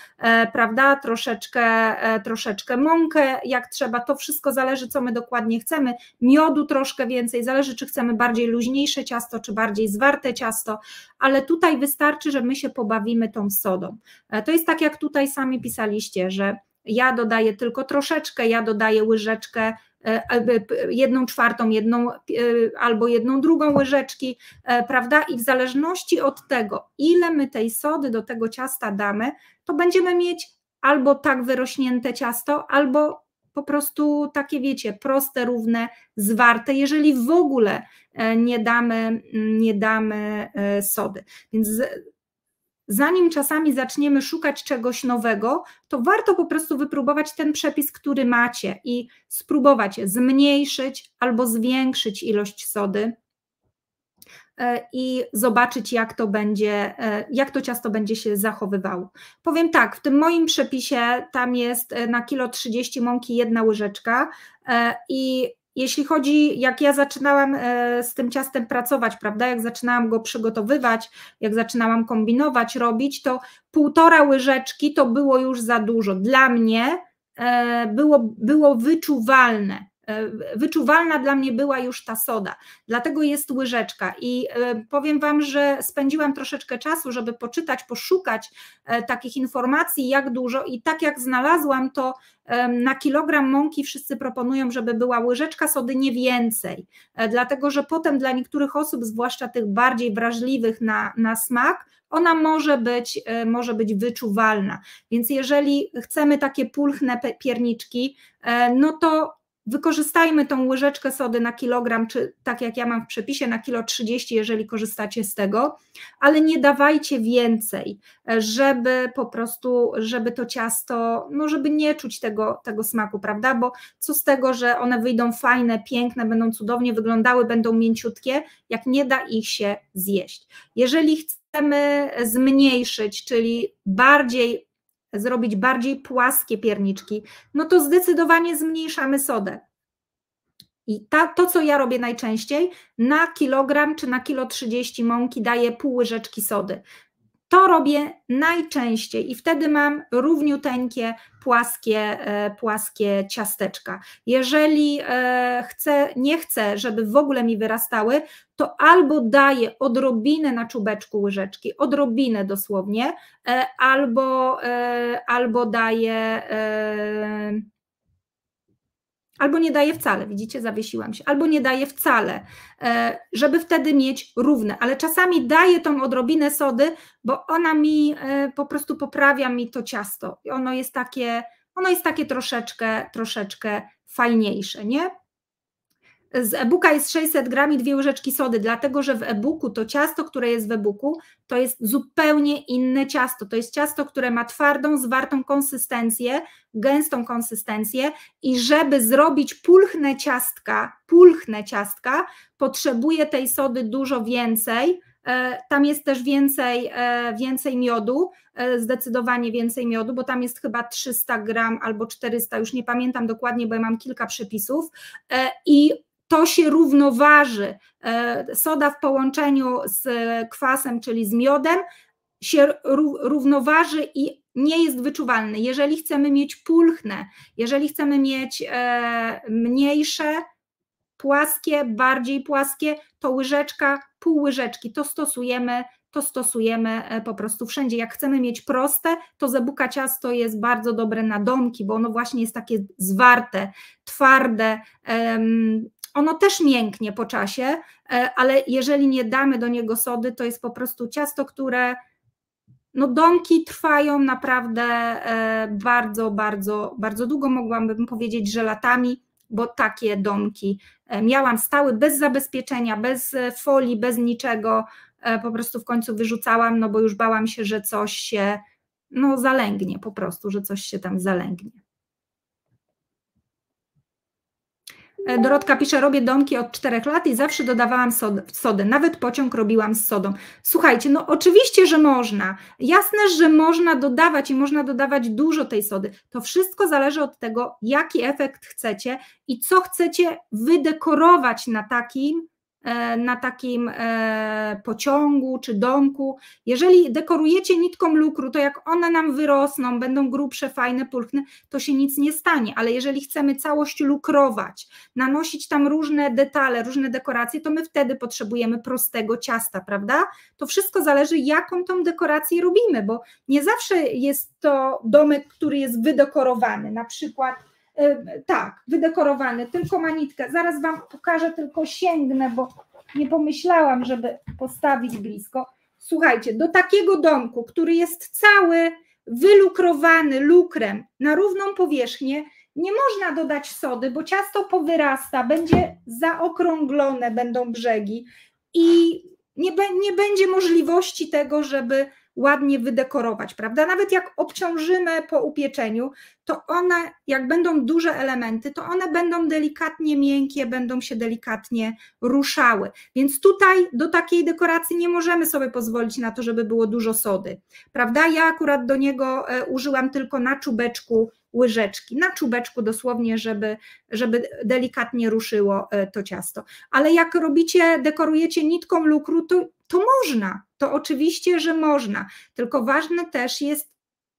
prawda, troszeczkę, troszeczkę mąkę, jak trzeba. To wszystko zależy, co my dokładnie chcemy. Miodu troszkę więcej, zależy, czy chcemy bardziej luźniejsze ciasto, czy bardziej zwarte ciasto, ale tutaj wystarczy, że my się pobawimy tą sodą. To jest tak, jak tutaj sami pisaliście, że ja dodaję tylko troszeczkę, ja dodaję łyżeczkę E, e, jedną czwartą, jedną e, albo jedną drugą łyżeczki, prawda? I w zależności od tego, ile my tej sody do tego ciasta damy, to będziemy mieć albo tak wyrośnięte ciasto, albo po prostu takie, wiecie, proste, równe, zwarte, jeżeli w ogóle nie damy, nie damy sody. Więc zanim czasami zaczniemy szukać czegoś nowego, to warto po prostu wypróbować ten przepis, który macie i spróbować zmniejszyć albo zwiększyć ilość sody e, i zobaczyć, jak to będzie, e, jak to ciasto będzie się zachowywało. Powiem tak, w tym moim przepisie tam jest e, na kilo 30 mąki jedna łyżeczka i jeśli chodzi, jak ja zaczynałam e, z tym ciastem pracować, prawda, jak zaczynałam go przygotowywać, jak zaczynałam kombinować, robić, to półtora łyżeczki to było już za dużo. Dla mnie e, było, było wyczuwalne. E, wyczuwalna dla mnie była już ta soda, dlatego jest łyżeczka i e, powiem Wam, że spędziłam troszeczkę czasu, żeby poczytać, poszukać e, takich informacji, jak dużo i tak jak znalazłam, to na kilogram mąki wszyscy proponują, żeby była łyżeczka sody, nie więcej, dlatego że potem dla niektórych osób, zwłaszcza tych bardziej wrażliwych na, na smak, ona może być, może być wyczuwalna. Więc jeżeli chcemy takie pulchne pierniczki, no to wykorzystajmy tą łyżeczkę sody na kilogram, czy tak jak ja mam w przepisie, na kilo 30, jeżeli korzystacie z tego, ale nie dawajcie więcej, żeby po prostu, żeby to ciasto, no żeby nie czuć tego, tego smaku, prawda, bo co z tego, że one wyjdą fajne, piękne, będą cudownie wyglądały, będą mięciutkie, jak nie da ich się zjeść. Jeżeli chcemy zmniejszyć, czyli bardziej zrobić bardziej płaskie pierniczki, no to zdecydowanie zmniejszamy sodę. I ta, to, co ja robię najczęściej, na kilogram czy na kilo 30 mąki daję pół łyżeczki sody. To robię najczęściej i wtedy mam równiuteńkie, płaskie, e, płaskie ciasteczka. Jeżeli e, chcę, nie chcę, żeby w ogóle mi wyrastały, to albo daję odrobinę na czubeczku łyżeczki, odrobinę dosłownie, e, albo, albo daję albo nie daje wcale, widzicie, zawiesiłam się, albo nie daje wcale, e, żeby wtedy mieć równe, ale czasami daję tą odrobinę sody, bo ona mi e, po prostu poprawia mi to ciasto. Ono jest takie, ono jest takie troszeczkę, troszeczkę fajniejsze, nie? Z e-booka jest 600 gram i dwie łyżeczki sody, dlatego że w e-booku to ciasto, które jest w e-booku, to jest zupełnie inne ciasto. To jest ciasto, które ma twardą, zwartą konsystencję, gęstą konsystencję i żeby zrobić pulchne ciastka, pulchne ciastka, potrzebuje tej sody dużo więcej. E, tam jest też więcej, e, więcej miodu, e, zdecydowanie więcej miodu, bo tam jest chyba 300 gram albo 400, już nie pamiętam dokładnie, bo ja mam kilka przepisów. I to się równoważy. E, soda w połączeniu z kwasem, czyli z miodem, się równoważy i nie jest wyczuwalny. Jeżeli chcemy mieć pulchne, jeżeli chcemy mieć e, mniejsze, płaskie, bardziej płaskie, to łyżeczka, pół łyżeczki, to stosujemy to stosujemy e, po prostu wszędzie. Jak chcemy mieć proste, to zebuka ciasto jest bardzo dobre na domki, bo ono właśnie jest takie zwarte, twarde, ono też mięknie po czasie, e, ale jeżeli nie damy do niego sody, to jest po prostu ciasto, które no domki trwają naprawdę e, bardzo, bardzo, bardzo długo, mogłabym powiedzieć, że latami, bo takie domki e, miałam stały bez zabezpieczenia, bez folii, bez niczego, po prostu w końcu wyrzucałam, no bo już bałam się, że coś się no zalęgnie po prostu, że coś się tam zalęgnie. E, Dorotka pisze, robię domki od czterech lat i zawsze dodawałam sodę. Nawet pociąg robiłam z sodą. Słuchajcie, no oczywiście, że można. Jasne, że można dodawać i można dodawać dużo tej sody. To wszystko zależy od tego, jaki efekt chcecie i co chcecie wydekorować na takim E, na takim e, pociągu czy domku. Jeżeli dekorujecie nitką lukru, to jak one nam wyrosną, będą grubsze, fajne, pulchne, to się nic nie stanie, ale jeżeli chcemy całość lukrować, nanosić tam różne detale, różne dekoracje, to my wtedy potrzebujemy prostego ciasta, prawda? To wszystko zależy, jaką tą dekorację robimy, bo nie zawsze jest to domek, który jest wydekorowany, na przykład tak, wydekorowany, tylko manitkę. Zaraz Wam pokażę, tylko sięgnę, bo nie pomyślałam, żeby postawić blisko. Słuchajcie, do takiego domku, który jest cały wylukrowany lukrem na równą powierzchnię, nie można dodać sody, bo ciasto powyrasta, będzie zaokrąglone, będą brzegi i nie, be, nie będzie możliwości tego, żeby ładnie wydekorować, prawda? Nawet jak obciążymy po upieczeniu, to one, jak będą duże elementy, to one będą delikatnie miękkie, będą się delikatnie ruszały. Więc tutaj do takiej dekoracji nie możemy sobie pozwolić na to, żeby było dużo sody, prawda? Ja akurat do niego e, użyłam tylko na czubeczku łyżeczki, na czubeczku dosłownie, żeby, żeby delikatnie ruszyło e, to ciasto. Ale jak robicie, dekorujecie nitką lukru, to, to można, to oczywiście, że można, tylko ważne też jest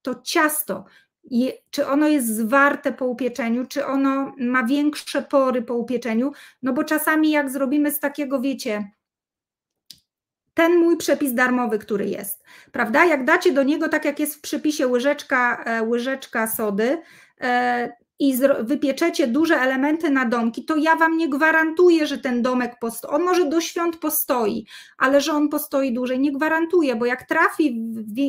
to ciasto, i czy ono jest zwarte po upieczeniu, czy ono ma większe pory po upieczeniu, no bo czasami jak zrobimy z takiego, wiecie, ten mój przepis darmowy, który jest, prawda? Jak dacie do niego, tak jak jest w przepisie łyżeczka, e, łyżeczka sody e, i wypieczecie duże elementy na domki, to ja Wam nie gwarantuję, że ten domek, posto- on może do świąt postoi, ale że on postoi dłużej, nie gwarantuję, bo jak trafi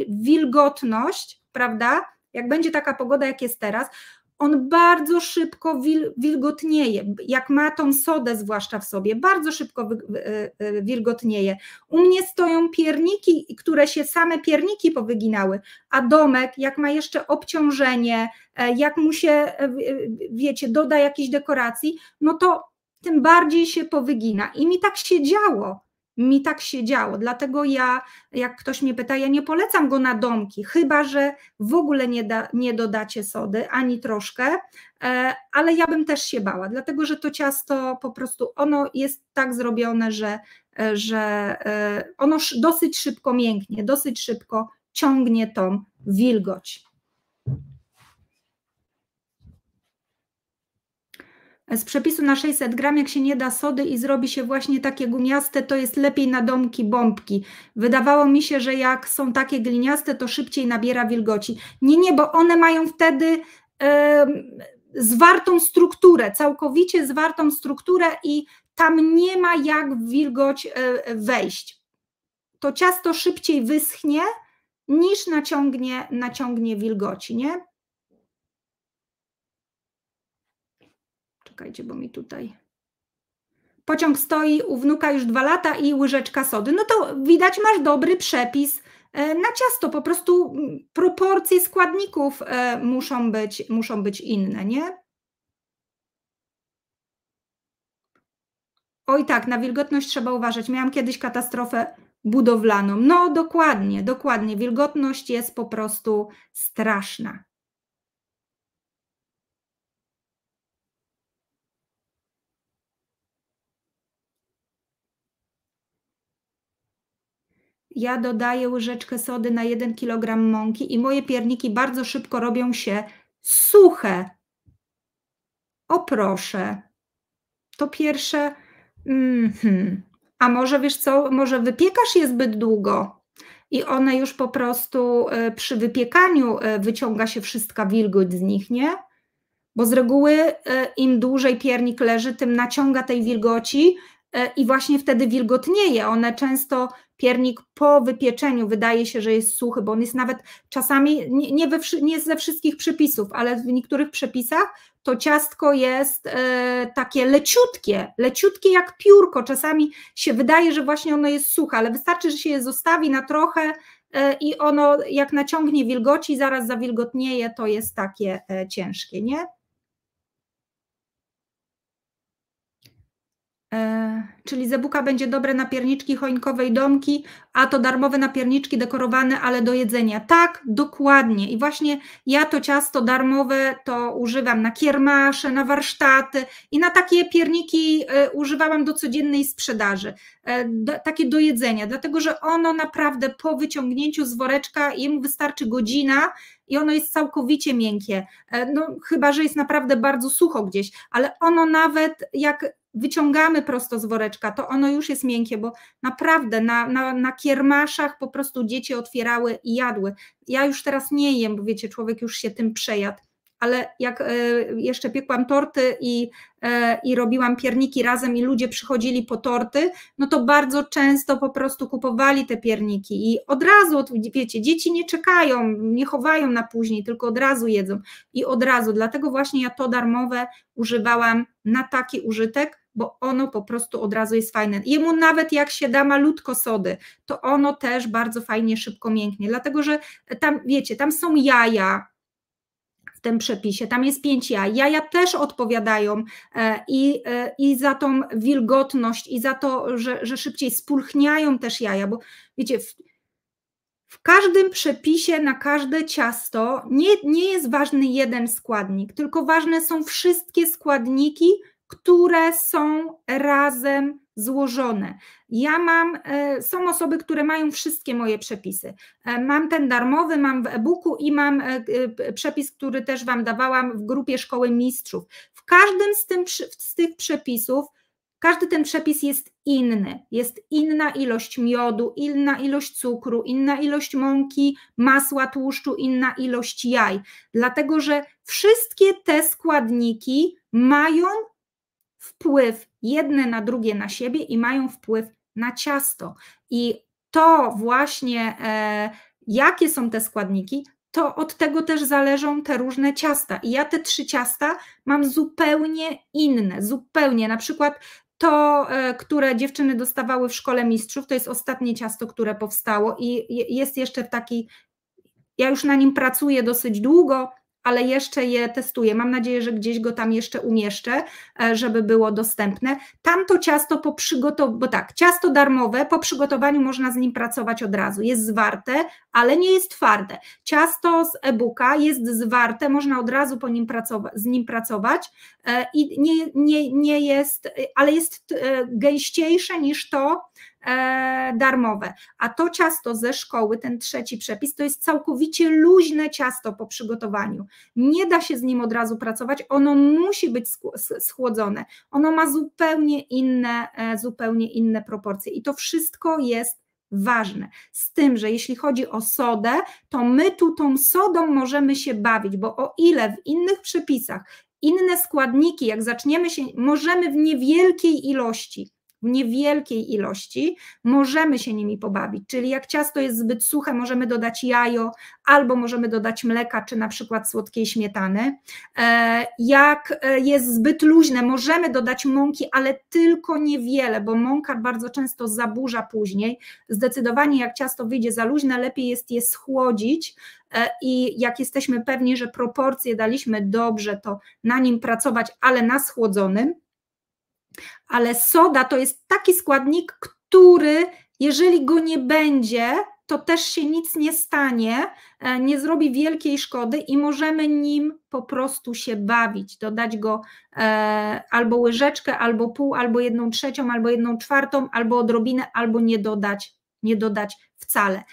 wilgotność, prawda, jak będzie taka pogoda, jak jest teraz, on bardzo szybko wilgotnieje. Jak ma tą sodę, zwłaszcza w sobie, bardzo szybko e, e, wilgotnieje. U mnie stoją pierniki, które się same pierniki powyginały, a domek, jak ma jeszcze obciążenie, e, jak mu się, wiecie, doda jakiejś dekoracji, no to tym bardziej się powygina. I mi tak się działo mi tak się działo. Dlatego ja, jak ktoś mnie pyta, ja nie polecam go na domki, chyba że w ogóle nie, da, nie dodacie sody ani troszkę, e, ale ja bym też się bała, dlatego że to ciasto po prostu ono jest tak zrobione, że, e, że e, ono dosyć szybko mięknie, dosyć szybko ciągnie tą wilgoć. z przepisu na 600 gram, jak się nie da sody i zrobi się właśnie takie gumiaste, to jest lepiej na domki, bombki. Wydawało mi się, że jak są takie gliniaste, to szybciej nabiera wilgoci. Nie, nie, bo one mają wtedy zwartą strukturę, całkowicie zwartą strukturę i tam nie ma jak wilgoć e, wejść. To ciasto szybciej wyschnie niż naciągnie, naciągnie wilgoci, nie? Czekajcie, bo mi tutaj. Pociąg stoi u wnuka już dwa lata i łyżeczka sody. No to widać, masz dobry przepis e, na ciasto. Po prostu mm, proporcje składników e, muszą być, muszą być inne, nie? Oj tak, na wilgotność trzeba uważać. Miałam kiedyś katastrofę budowlaną. No dokładnie, dokładnie. Wilgotność jest po prostu straszna. ja dodaję łyżeczkę sody na 1 kg mąki i moje pierniki bardzo szybko robią się suche. O proszę. To pierwsze. Mm -hmm. A może wiesz co, może wypiekasz je zbyt długo i one już po prostu e, przy wypiekaniu e, wyciąga się wszystka wilgoć z nich, nie? Bo z reguły e, im dłużej piernik leży, tym naciąga tej wilgoci i właśnie wtedy wilgotnieje. One często Piernik po wypieczeniu wydaje się, że jest suchy, bo on jest nawet czasami, nie, nie, we, nie ze wszystkich przepisów, ale w niektórych przepisach to ciastko jest e, takie leciutkie, leciutkie jak piórko. Czasami się wydaje, że właśnie ono jest suche, ale wystarczy, że się je zostawi na trochę e, i ono jak naciągnie wilgoci, zaraz zawilgotnieje, to jest takie e, ciężkie, nie? E, czyli zebuka będzie dobre na pierniczki choinkowej domki, a to darmowe na pierniczki dekorowane, ale do jedzenia. Tak, dokładnie. I właśnie ja to ciasto darmowe to używam na kiermasze, na warsztaty i na takie pierniki e, używałam do codziennej sprzedaży. E, takie do jedzenia, dlatego że ono naprawdę po wyciągnięciu z woreczka jemu wystarczy godzina, i ono jest całkowicie miękkie. No, chyba, że jest naprawdę bardzo sucho gdzieś, ale ono nawet jak wyciągamy prosto z woreczka, to ono już jest miękkie, bo naprawdę na, na, na kiermaszach po prostu dzieci otwierały i jadły. Ja już teraz nie jem, bo wiecie, człowiek już się tym przejadł ale jak e, jeszcze piekłam torty i, e, i robiłam pierniki razem i ludzie przychodzili po torty, no to bardzo często po prostu kupowali te pierniki i od razu, wiecie, dzieci nie czekają, nie chowają na później, tylko od razu jedzą i od razu, dlatego właśnie ja to darmowe używałam na taki użytek, bo ono po prostu od razu jest fajne. Jemu nawet jak się da malutko sody, to ono też bardzo fajnie, szybko mięknie, dlatego że tam, wiecie, tam są jaja, w tym przepisie. Tam jest pięć jaj. Jaja też odpowiadają e, i, e, i za tą wilgotność, i za to, że, że szybciej spulchniają też jaja, bo wiecie, w, w każdym przepisie na każde ciasto nie, nie jest ważny jeden składnik, tylko ważne są wszystkie składniki, które są razem złożone. Ja mam, e, są osoby, które mają wszystkie moje przepisy. E, mam ten darmowy, mam w e-booku i mam e, przepis, który też Wam dawałam w grupie Szkoły Mistrzów. W każdym z, tym, z tych przepisów każdy ten przepis jest inny. Jest inna ilość miodu, inna ilość cukru, inna ilość mąki, masła, tłuszczu, inna ilość jaj. Dlatego, że wszystkie te składniki mają wpływ jedne na drugie na siebie i mają wpływ na ciasto. I to właśnie, e, jakie są te składniki, to od tego też zależą te różne ciasta. I ja te trzy ciasta mam zupełnie inne, zupełnie. Na przykład to, e, które dziewczyny dostawały w szkole mistrzów, to jest ostatnie ciasto, które powstało i jest jeszcze taki ja już na nim pracuję dosyć długo, ale jeszcze je testuję. Mam nadzieję, że gdzieś go tam jeszcze umieszczę, e, żeby było dostępne. Tamto ciasto po przygotowaniu, bo tak, ciasto darmowe, po przygotowaniu można z nim pracować od razu. Jest zwarte, ale nie jest twarde. Ciasto z e-booka jest zwarte, można od razu po nim pracować, z nim pracować e, i nie, nie, nie jest, e, ale jest gęściejsze niż to, E, darmowe. A to ciasto ze szkoły, ten trzeci przepis, to jest całkowicie luźne ciasto po przygotowaniu. Nie da się z nim od razu pracować, ono musi być schłodzone. Ono ma zupełnie inne, e, zupełnie inne proporcje i to wszystko jest ważne. Z tym, że jeśli chodzi o sodę, to my tu tą sodą możemy się bawić, bo o ile w innych przepisach inne składniki, jak zaczniemy się, możemy w niewielkiej ilości w niewielkiej ilości, możemy się nimi pobawić. Czyli jak ciasto jest zbyt suche, możemy dodać jajo, albo możemy dodać mleka, czy na przykład słodkiej śmietany. E, jak e, jest zbyt luźne, możemy dodać mąki, ale tylko niewiele, bo mąka bardzo często zaburza później. Zdecydowanie, jak ciasto wyjdzie za luźne, lepiej jest je schłodzić, e, i jak jesteśmy pewni, że proporcje daliśmy dobrze, to na nim pracować, ale na schłodzonym ale soda to jest taki składnik, który jeżeli go nie będzie, to też się nic nie stanie, e, nie zrobi wielkiej szkody i możemy nim po prostu się bawić, dodać go e, albo łyżeczkę, albo pół, albo jedną trzecią, albo jedną czwartą, albo odrobinę, albo nie dodać, nie dodać wcale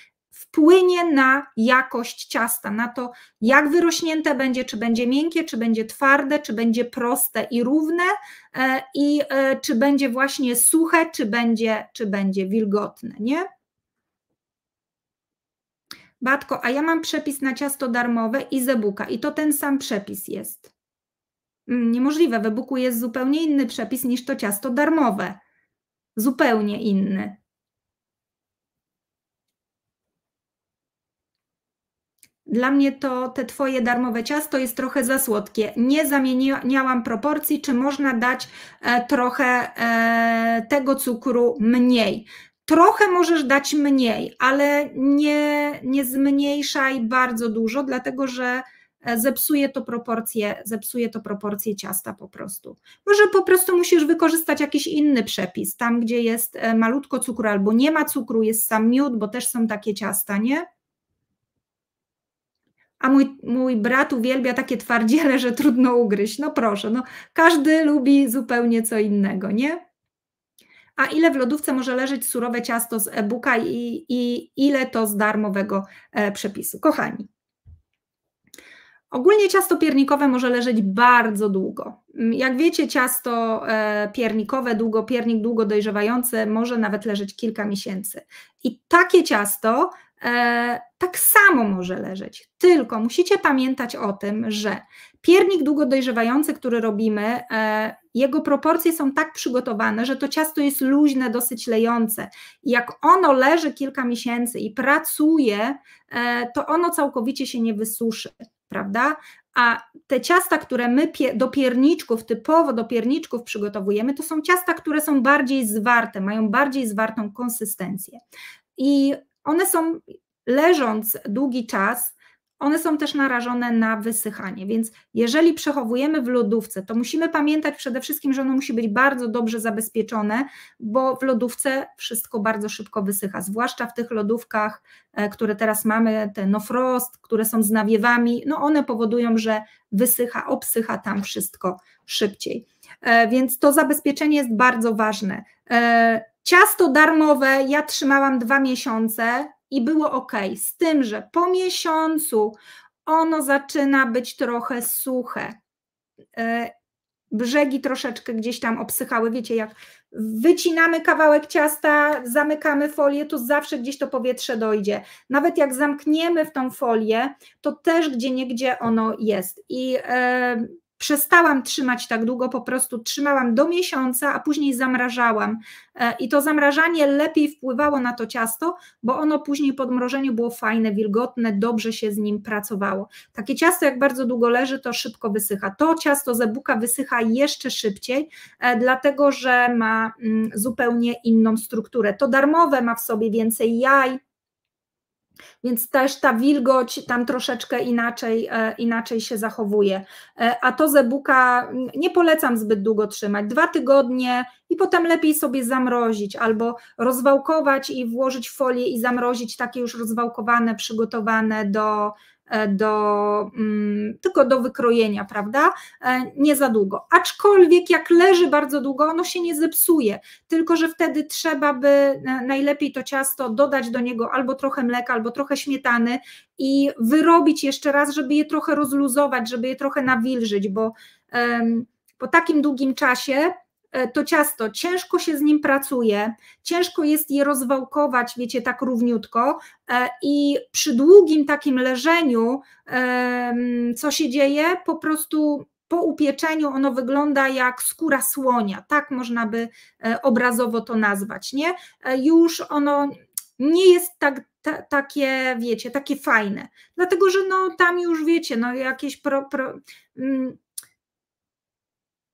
wpłynie na jakość ciasta, na to, jak wyrośnięte będzie, czy będzie miękkie, czy będzie twarde, czy będzie proste i równe, e, i e, czy będzie właśnie suche, czy będzie, czy będzie wilgotne, nie? Batko, a ja mam przepis na ciasto darmowe i zebuka, i to ten sam przepis jest. Mm, niemożliwe, w e jest zupełnie inny przepis niż to ciasto darmowe. Zupełnie inny. Dla mnie to te Twoje darmowe ciasto jest trochę za słodkie. Nie zamieniałam proporcji, czy można dać e, trochę e, tego cukru mniej. Trochę możesz dać mniej, ale nie, nie zmniejszaj bardzo dużo, dlatego że e, zepsuje to proporcje, zepsuje to proporcje ciasta po prostu. Może po prostu musisz wykorzystać jakiś inny przepis, tam gdzie jest malutko cukru albo nie ma cukru, jest sam miód, bo też są takie ciasta, nie? a mój, mój brat uwielbia takie twardziele, że trudno ugryźć. No proszę, no każdy lubi zupełnie co innego, nie? A ile w lodówce może leżeć surowe ciasto z e-booka i, i ile to z darmowego e, przepisu? Kochani, Ogólnie ciasto piernikowe może leżeć bardzo długo. Mm, jak wiecie, ciasto e, piernikowe, długopiernik, długo dojrzewające może nawet leżeć kilka miesięcy. I takie ciasto E, tak samo może leżeć. Tylko musicie pamiętać o tym, że piernik długo dojrzewający, który robimy, e, jego proporcje są tak przygotowane, że to ciasto jest luźne, dosyć lejące. Jak ono leży kilka miesięcy i pracuje, e, to ono całkowicie się nie wysuszy, prawda? A te ciasta, które my do pierniczków, typowo do pierniczków przygotowujemy, to są ciasta, które są bardziej zwarte, mają bardziej zwartą konsystencję. I one są leżąc długi czas, one są też narażone na wysychanie. Więc jeżeli przechowujemy w lodówce, to musimy pamiętać przede wszystkim, że ono musi być bardzo dobrze zabezpieczone, bo w lodówce wszystko bardzo szybko wysycha, zwłaszcza w tych lodówkach, e, które teraz mamy, te no frost, które są z nawiewami, no one powodują, że wysycha, obsycha tam wszystko szybciej. E, więc to zabezpieczenie jest bardzo ważne. E, ciasto darmowe ja trzymałam dwa miesiące i było ok, z tym, że po miesiącu ono zaczyna być trochę suche. E, brzegi troszeczkę gdzieś tam obsychały. Wiecie, jak wycinamy kawałek ciasta, zamykamy folię, to zawsze gdzieś to powietrze dojdzie. Nawet jak zamkniemy w tą folię, to też gdzie niegdzie ono jest. I przestałam trzymać tak długo, po prostu trzymałam do miesiąca, a później zamrażałam. E, I to zamrażanie lepiej wpływało na to ciasto, bo ono później po mrożeniu było fajne, wilgotne, dobrze się z nim pracowało. Takie ciasto, jak bardzo długo leży, to szybko wysycha. To ciasto zebuka wysycha jeszcze szybciej, e, dlatego że ma mm, zupełnie inną strukturę. To darmowe ma w sobie więcej jaj, więc też ta wilgoć tam troszeczkę inaczej, e, inaczej się zachowuje. E, a to zebuka nie polecam zbyt długo trzymać. Dwa tygodnie i potem lepiej sobie zamrozić albo rozwałkować i włożyć folię i zamrozić takie już rozwałkowane, przygotowane do, E, do, mm, tylko do wykrojenia, prawda? E, nie za długo. Aczkolwiek jak leży bardzo długo, ono się nie zepsuje, tylko że wtedy trzeba by e, najlepiej to ciasto dodać do niego albo trochę mleka, albo trochę śmietany i wyrobić jeszcze raz, żeby je trochę rozluzować, żeby je trochę nawilżyć, bo po takim długim czasie E, to ciasto, ciężko się z nim pracuje, ciężko jest je rozwałkować, wiecie, tak równiutko e, i przy długim takim leżeniu, co się dzieje? Po prostu po upieczeniu ono wygląda jak skóra słonia, tak można by e, obrazowo to nazwać, nie? Już ono nie jest tak, ta, takie, wiecie, takie fajne, dlatego że no tam już wiecie, no jakieś pro, pro, mm,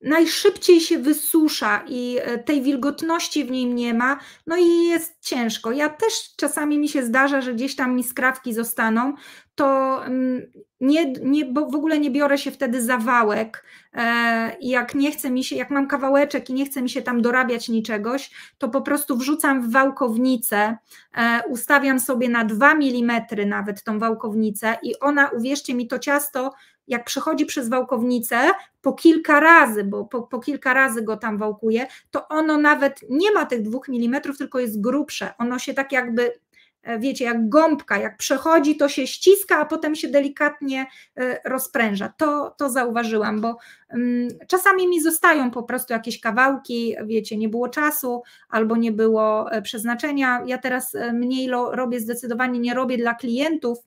najszybciej się wysusza i e, tej wilgotności w nim nie ma, no i jest ciężko. Ja też czasami mi się zdarza, że gdzieś tam mi skrawki zostaną, to mm, nie, nie, bo w ogóle nie biorę się wtedy zawałek. E, jak nie chce mi się, jak mam kawałeczek i nie chce mi się tam dorabiać niczegoś, to po prostu wrzucam w wałkownicę, e, ustawiam sobie na 2 mm nawet tą wałkownicę i ona, uwierzcie mi, to ciasto jak przechodzi przez wałkownicę po kilka razy, bo po, po, kilka razy go tam wałkuje, to ono nawet nie ma tych dwóch milimetrów, tylko jest grubsze. Ono się tak jakby, e, wiecie, jak gąbka, jak przechodzi, to się ściska, a potem się delikatnie e, rozpręża. To, to zauważyłam, bo um, czasami mi zostają po prostu jakieś kawałki, wiecie, nie było czasu albo nie było e, przeznaczenia. Ja teraz mniej lo, robię, zdecydowanie nie robię dla klientów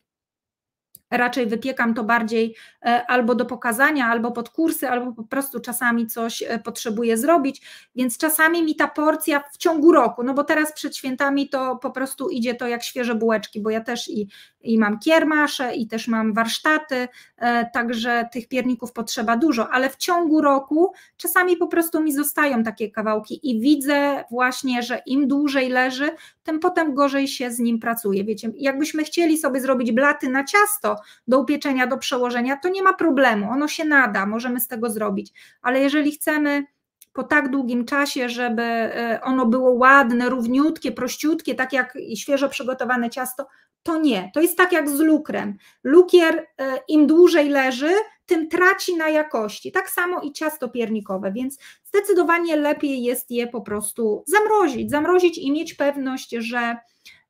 raczej wypiekam to bardziej e, albo do pokazania, albo pod kursy, albo po prostu czasami coś e, potrzebuję zrobić, więc czasami mi ta porcja w ciągu roku, no bo teraz przed świętami to po prostu idzie to jak świeże bułeczki, bo ja też i i mam kiermasze i też mam warsztaty, e, także tych pierników potrzeba dużo, ale w ciągu roku czasami po prostu mi zostają takie kawałki i widzę właśnie, że im dłużej leży, tym potem gorzej się z nim pracuje. Wiecie, jakbyśmy chcieli sobie zrobić blaty na ciasto do upieczenia, do przełożenia, to nie ma problemu, ono się nada, możemy z tego zrobić, ale jeżeli chcemy po tak długim czasie, żeby e, ono było ładne, równiutkie, prościutkie, tak jak świeżo przygotowane ciasto, to nie. To jest tak jak z lukrem. Lukier e, im dłużej leży, tym traci na jakości. Tak samo i ciasto piernikowe, więc zdecydowanie lepiej jest je po prostu zamrozić, zamrozić i mieć pewność, że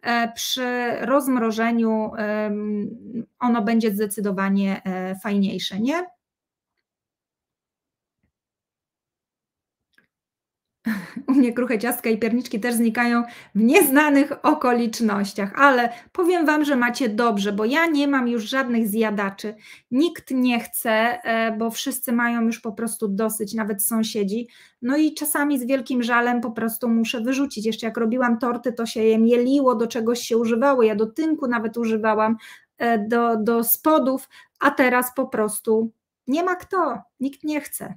e, przy rozmrożeniu ono będzie zdecydowanie fajniejsze, nie? U mnie kruche ciastka i pierniczki też znikają w nieznanych okolicznościach, ale powiem Wam, że macie dobrze, bo ja nie mam już żadnych zjadaczy. Nikt nie chce, e, bo wszyscy mają już po prostu dosyć, nawet sąsiedzi. No i czasami z wielkim żalem po prostu muszę wyrzucić. Jeszcze jak robiłam torty, to się je mieliło, do czegoś się używało. Ja do tynku nawet używałam, e, do, do spodów, a teraz po prostu nie ma kto, nikt nie chce.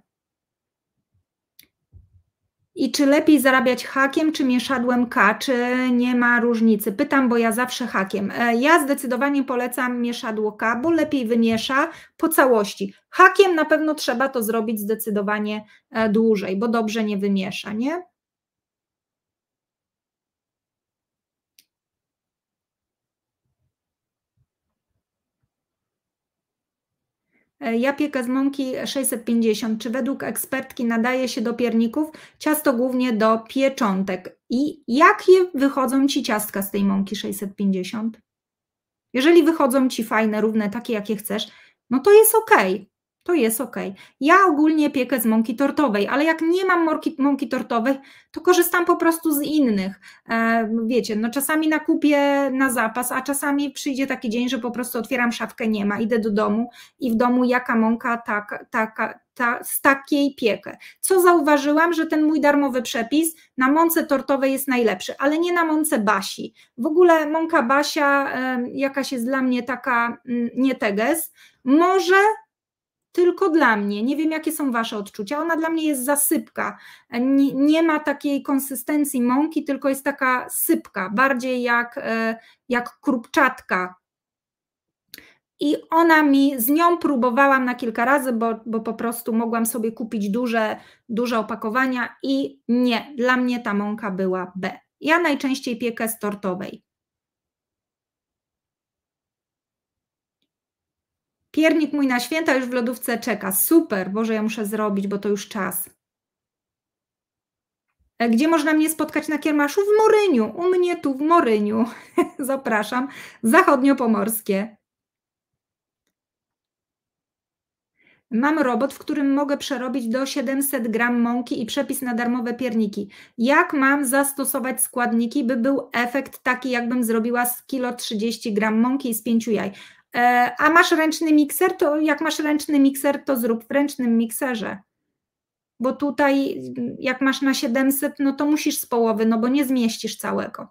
I czy lepiej zarabiać hakiem czy mieszadłem K, czy nie ma różnicy? Pytam, bo ja zawsze hakiem. E, ja zdecydowanie polecam mieszadło K, bo lepiej wymiesza po całości. Hakiem na pewno trzeba to zrobić zdecydowanie e, dłużej, bo dobrze nie wymiesza, nie? E, ja piekę z mąki 650. Czy według ekspertki nadaje się do pierników? Ciasto głównie do pieczątek. I jakie wychodzą Ci ciastka z tej mąki 650? Jeżeli wychodzą Ci fajne, równe, takie jakie chcesz, no to jest ok to jest ok. Ja ogólnie piekę z mąki tortowej, ale jak nie mam mąki, mąki tortowej, to korzystam po prostu z innych. E, wiecie, no czasami nakupię na zapas, a czasami przyjdzie taki dzień, że po prostu otwieram szafkę, nie ma, idę do domu i w domu jaka mąka, tak, taka, ta, z takiej piekę. Co zauważyłam, że ten mój darmowy przepis na mące tortowej jest najlepszy, ale nie na mące basi. W ogóle mąka basia y, jakaś jest dla mnie taka y, nie teges. Może tylko dla mnie. Nie wiem, jakie są Wasze odczucia. Ona dla mnie jest zasypka. Nie, nie ma takiej konsystencji mąki, tylko jest taka sypka, bardziej jak, e, jak krupczatka, i ona mi, z nią próbowałam na kilka razy, bo, bo po prostu mogłam sobie kupić duże, duże opakowania i nie, dla mnie ta mąka była B. Ja najczęściej piekę z tortowej. Piernik mój na święta już w lodówce czeka. Super, Boże, ja muszę zrobić, bo to już czas. E, gdzie można mnie spotkać na kiermaszu? W Moryniu, u mnie tu w Moryniu. Zapraszam, zachodniopomorskie. Mam robot, w którym mogę przerobić do 700 gram mąki i przepis na darmowe pierniki. Jak mam zastosować składniki, by był efekt taki, jakbym zrobiła z kilo 30 gram mąki i z 5 jaj? E, a masz ręczny mikser, to jak masz ręczny mikser, to zrób w ręcznym mikserze. Bo tutaj, jak masz na 700, no to musisz z połowy, no bo nie zmieścisz całego.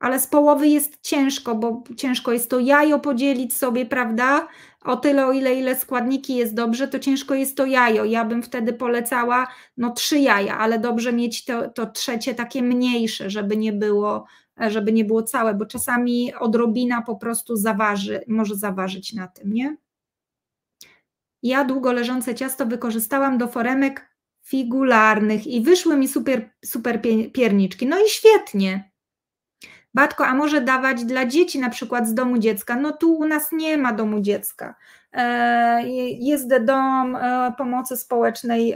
Ale z połowy jest ciężko, bo ciężko jest to jajo podzielić sobie, prawda? O tyle, o ile, ile składniki jest dobrze, to ciężko jest to jajo. Ja bym wtedy polecała, no trzy jaja, ale dobrze mieć to, to trzecie takie mniejsze, żeby nie było E, żeby nie było całe, bo czasami odrobina po prostu zaważy, może zaważyć na tym, nie? Ja długo leżące ciasto wykorzystałam do foremek figularnych i wyszły mi super, super pierniczki. No i świetnie. Batko, a może dawać dla dzieci na przykład z domu dziecka? No tu u nas nie ma domu dziecka. E, jest dom e, pomocy społecznej,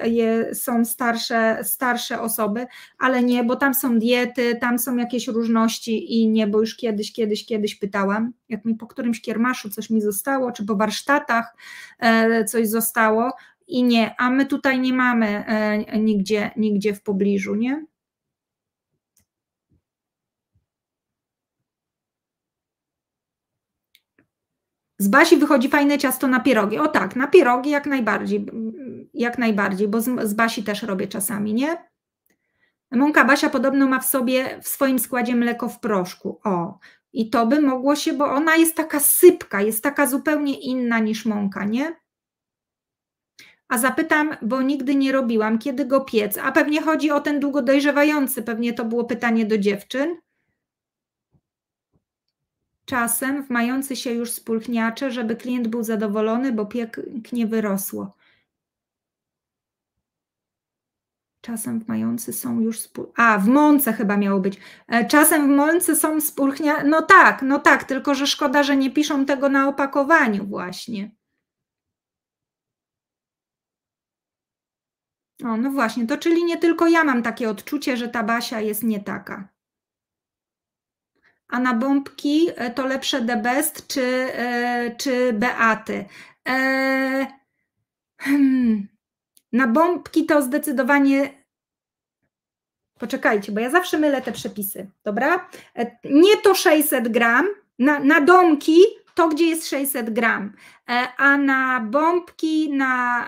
są starsze, starsze osoby, ale nie, bo tam są diety, tam są jakieś różności i nie, bo już kiedyś, kiedyś, kiedyś pytałam, jak mi po którymś kiermaszu coś mi zostało, czy po warsztatach e, coś zostało i nie, a my tutaj nie mamy nigdzie, nigdzie w pobliżu, nie? Z Basi wychodzi fajne ciasto na pierogi. O tak, na pierogi jak najbardziej, jak najbardziej, bo z, z Basi też robię czasami, nie? Mąka Basia podobno ma w sobie, w swoim składzie mleko w proszku. O, i to by mogło się, bo ona jest taka sypka, jest taka zupełnie inna niż mąka, nie? A zapytam, bo nigdy nie robiłam, kiedy go piec, a pewnie chodzi o ten długo dojrzewający, pewnie to było pytanie do dziewczyn czasem w mający się już spulchniacze, żeby klient był zadowolony, bo pięknie wyrosło. Czasem w mający są już. Spul... A, w mące chyba miało być. E, czasem w mące są spulchnia. No tak, no tak, tylko że szkoda, że nie piszą tego na opakowaniu, właśnie. O, no właśnie, to czyli nie tylko ja mam takie odczucie, że ta Basia jest nie taka a na bombki e, to lepsze The Best czy, e, czy Beaty. E, hmm, na bombki to zdecydowanie. Poczekajcie, bo ja zawsze mylę te przepisy, dobra? Nie to 600 gram, na, na domki to, gdzie jest 600 gram, a na bombki na,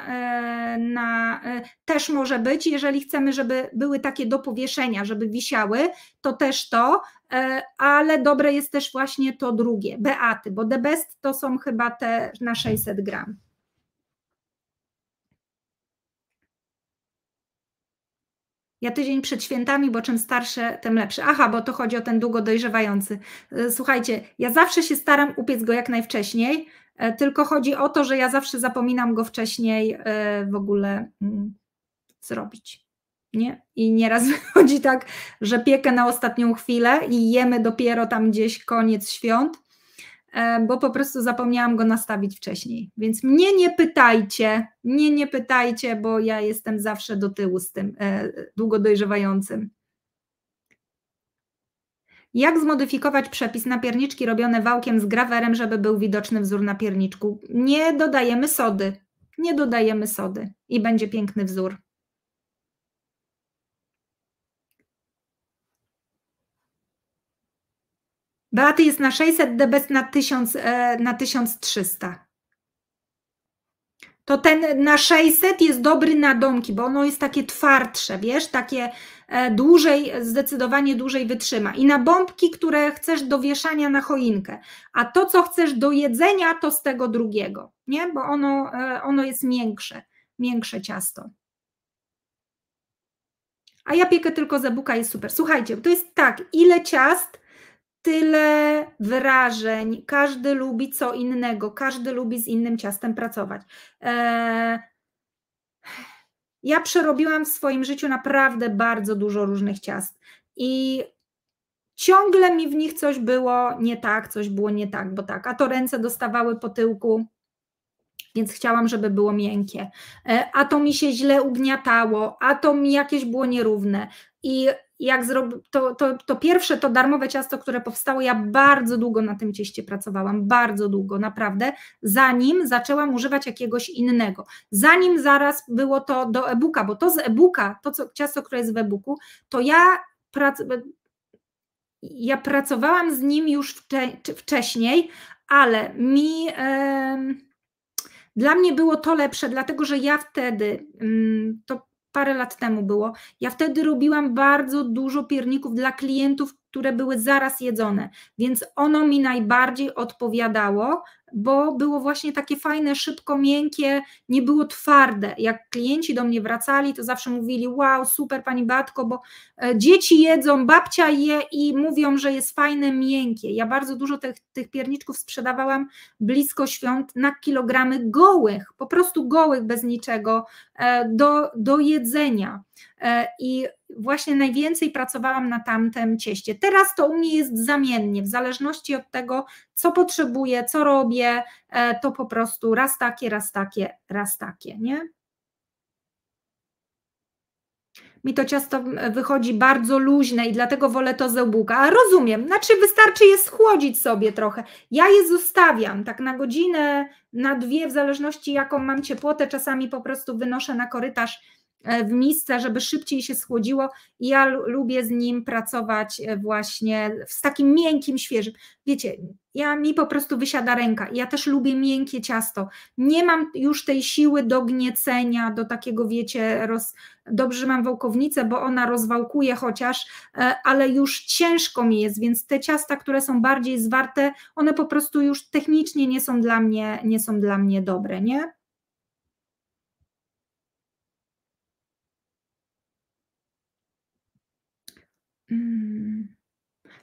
na, też może być, jeżeli chcemy, żeby były takie do powieszenia, żeby wisiały, to też to, E, ale dobre jest też właśnie to drugie, Beaty, bo the best to są chyba te na 600 gram. Ja tydzień przed świętami, bo czym starsze, tym lepsze. Aha, bo to chodzi o ten długo dojrzewający. E, słuchajcie, ja zawsze się staram upiec go jak najwcześniej, e, tylko chodzi o to, że ja zawsze zapominam go wcześniej w ogóle mm, zrobić. Nie? I nieraz wychodzi tak, że piekę na ostatnią chwilę i jemy dopiero tam gdzieś koniec świąt, e, bo po prostu zapomniałam go nastawić wcześniej. Więc mnie nie pytajcie, mnie nie pytajcie, bo ja jestem zawsze do tyłu z tym e, długo dojrzewającym. Jak zmodyfikować przepis na pierniczki robione wałkiem z grawerem, żeby był widoczny wzór na pierniczku? Nie dodajemy sody. Nie dodajemy sody i będzie piękny wzór. Beaty jest na 600, Debes na, 1000, e, na 1300. To ten na 600 jest dobry na domki, bo ono jest takie twardsze, wiesz, takie e, dłużej, zdecydowanie dłużej wytrzyma. I na bombki, które chcesz do wieszania na choinkę, a to, co chcesz do jedzenia, to z tego drugiego, nie? Bo ono, e, ono jest miększe, miększe ciasto. A ja piekę tylko zebuka, jest super. Słuchajcie, to jest tak, ile ciast tyle wyrażeń, każdy lubi co innego, każdy lubi z innym ciastem pracować. E, ja przerobiłam w swoim życiu naprawdę bardzo dużo różnych ciast i ciągle mi w nich coś było nie tak, coś było nie tak, bo tak, a to ręce dostawały po tyłku, więc chciałam, żeby było miękkie. E, a to mi się źle ugniatało, a to mi jakieś było nierówne. I jak zrobi, to, to, to pierwsze, to darmowe ciasto, które powstało, ja bardzo długo na tym cieście pracowałam, bardzo długo, naprawdę, zanim zaczęłam używać jakiegoś innego. Zanim zaraz było to do e-booka, bo to z e-booka, to co, ciasto, które jest w e-booku, to ja prac, ja pracowałam z nim już wcze, wcześniej, ale mi. Yy, dla mnie było to lepsze, dlatego że ja wtedy, mm, to parę lat temu było. Ja wtedy robiłam bardzo dużo pierników dla klientów, które były zaraz jedzone, więc ono mi najbardziej odpowiadało, bo było właśnie takie fajne, szybko, miękkie, nie było twarde. Jak klienci do mnie wracali, to zawsze mówili: Wow, super pani Batko, bo e, dzieci jedzą, babcia je i mówią, że jest fajne, miękkie. Ja bardzo dużo tych, tych pierniczków sprzedawałam blisko świąt na kilogramy gołych, po prostu gołych, bez niczego, e, do, do jedzenia. E, i właśnie najwięcej pracowałam na tamtym cieście. Teraz to u mnie jest zamiennie, w zależności od tego, co potrzebuję, co robię, e, to po prostu raz takie, raz takie, raz takie, nie? mi to ciasto wychodzi bardzo luźne i dlatego wolę to z obuka. A rozumiem, znaczy wystarczy je schłodzić sobie trochę. Ja je zostawiam tak na godzinę, na dwie, w zależności jaką mam ciepłotę, czasami po prostu wynoszę na korytarz E, w miejsca, żeby szybciej się schłodziło i ja lubię z nim pracować e, właśnie z takim miękkim, świeżym. Wiecie, ja mi po prostu wysiada ręka. Ja też lubię miękkie ciasto. Nie mam już tej siły do gniecenia, do takiego, wiecie, roz... dobrze mam wałkownicę, bo ona rozwałkuje chociaż, e, ale już ciężko mi jest, więc te ciasta, które są bardziej zwarte, one po prostu już technicznie nie są dla mnie, nie są dla mnie dobre, nie? Mm.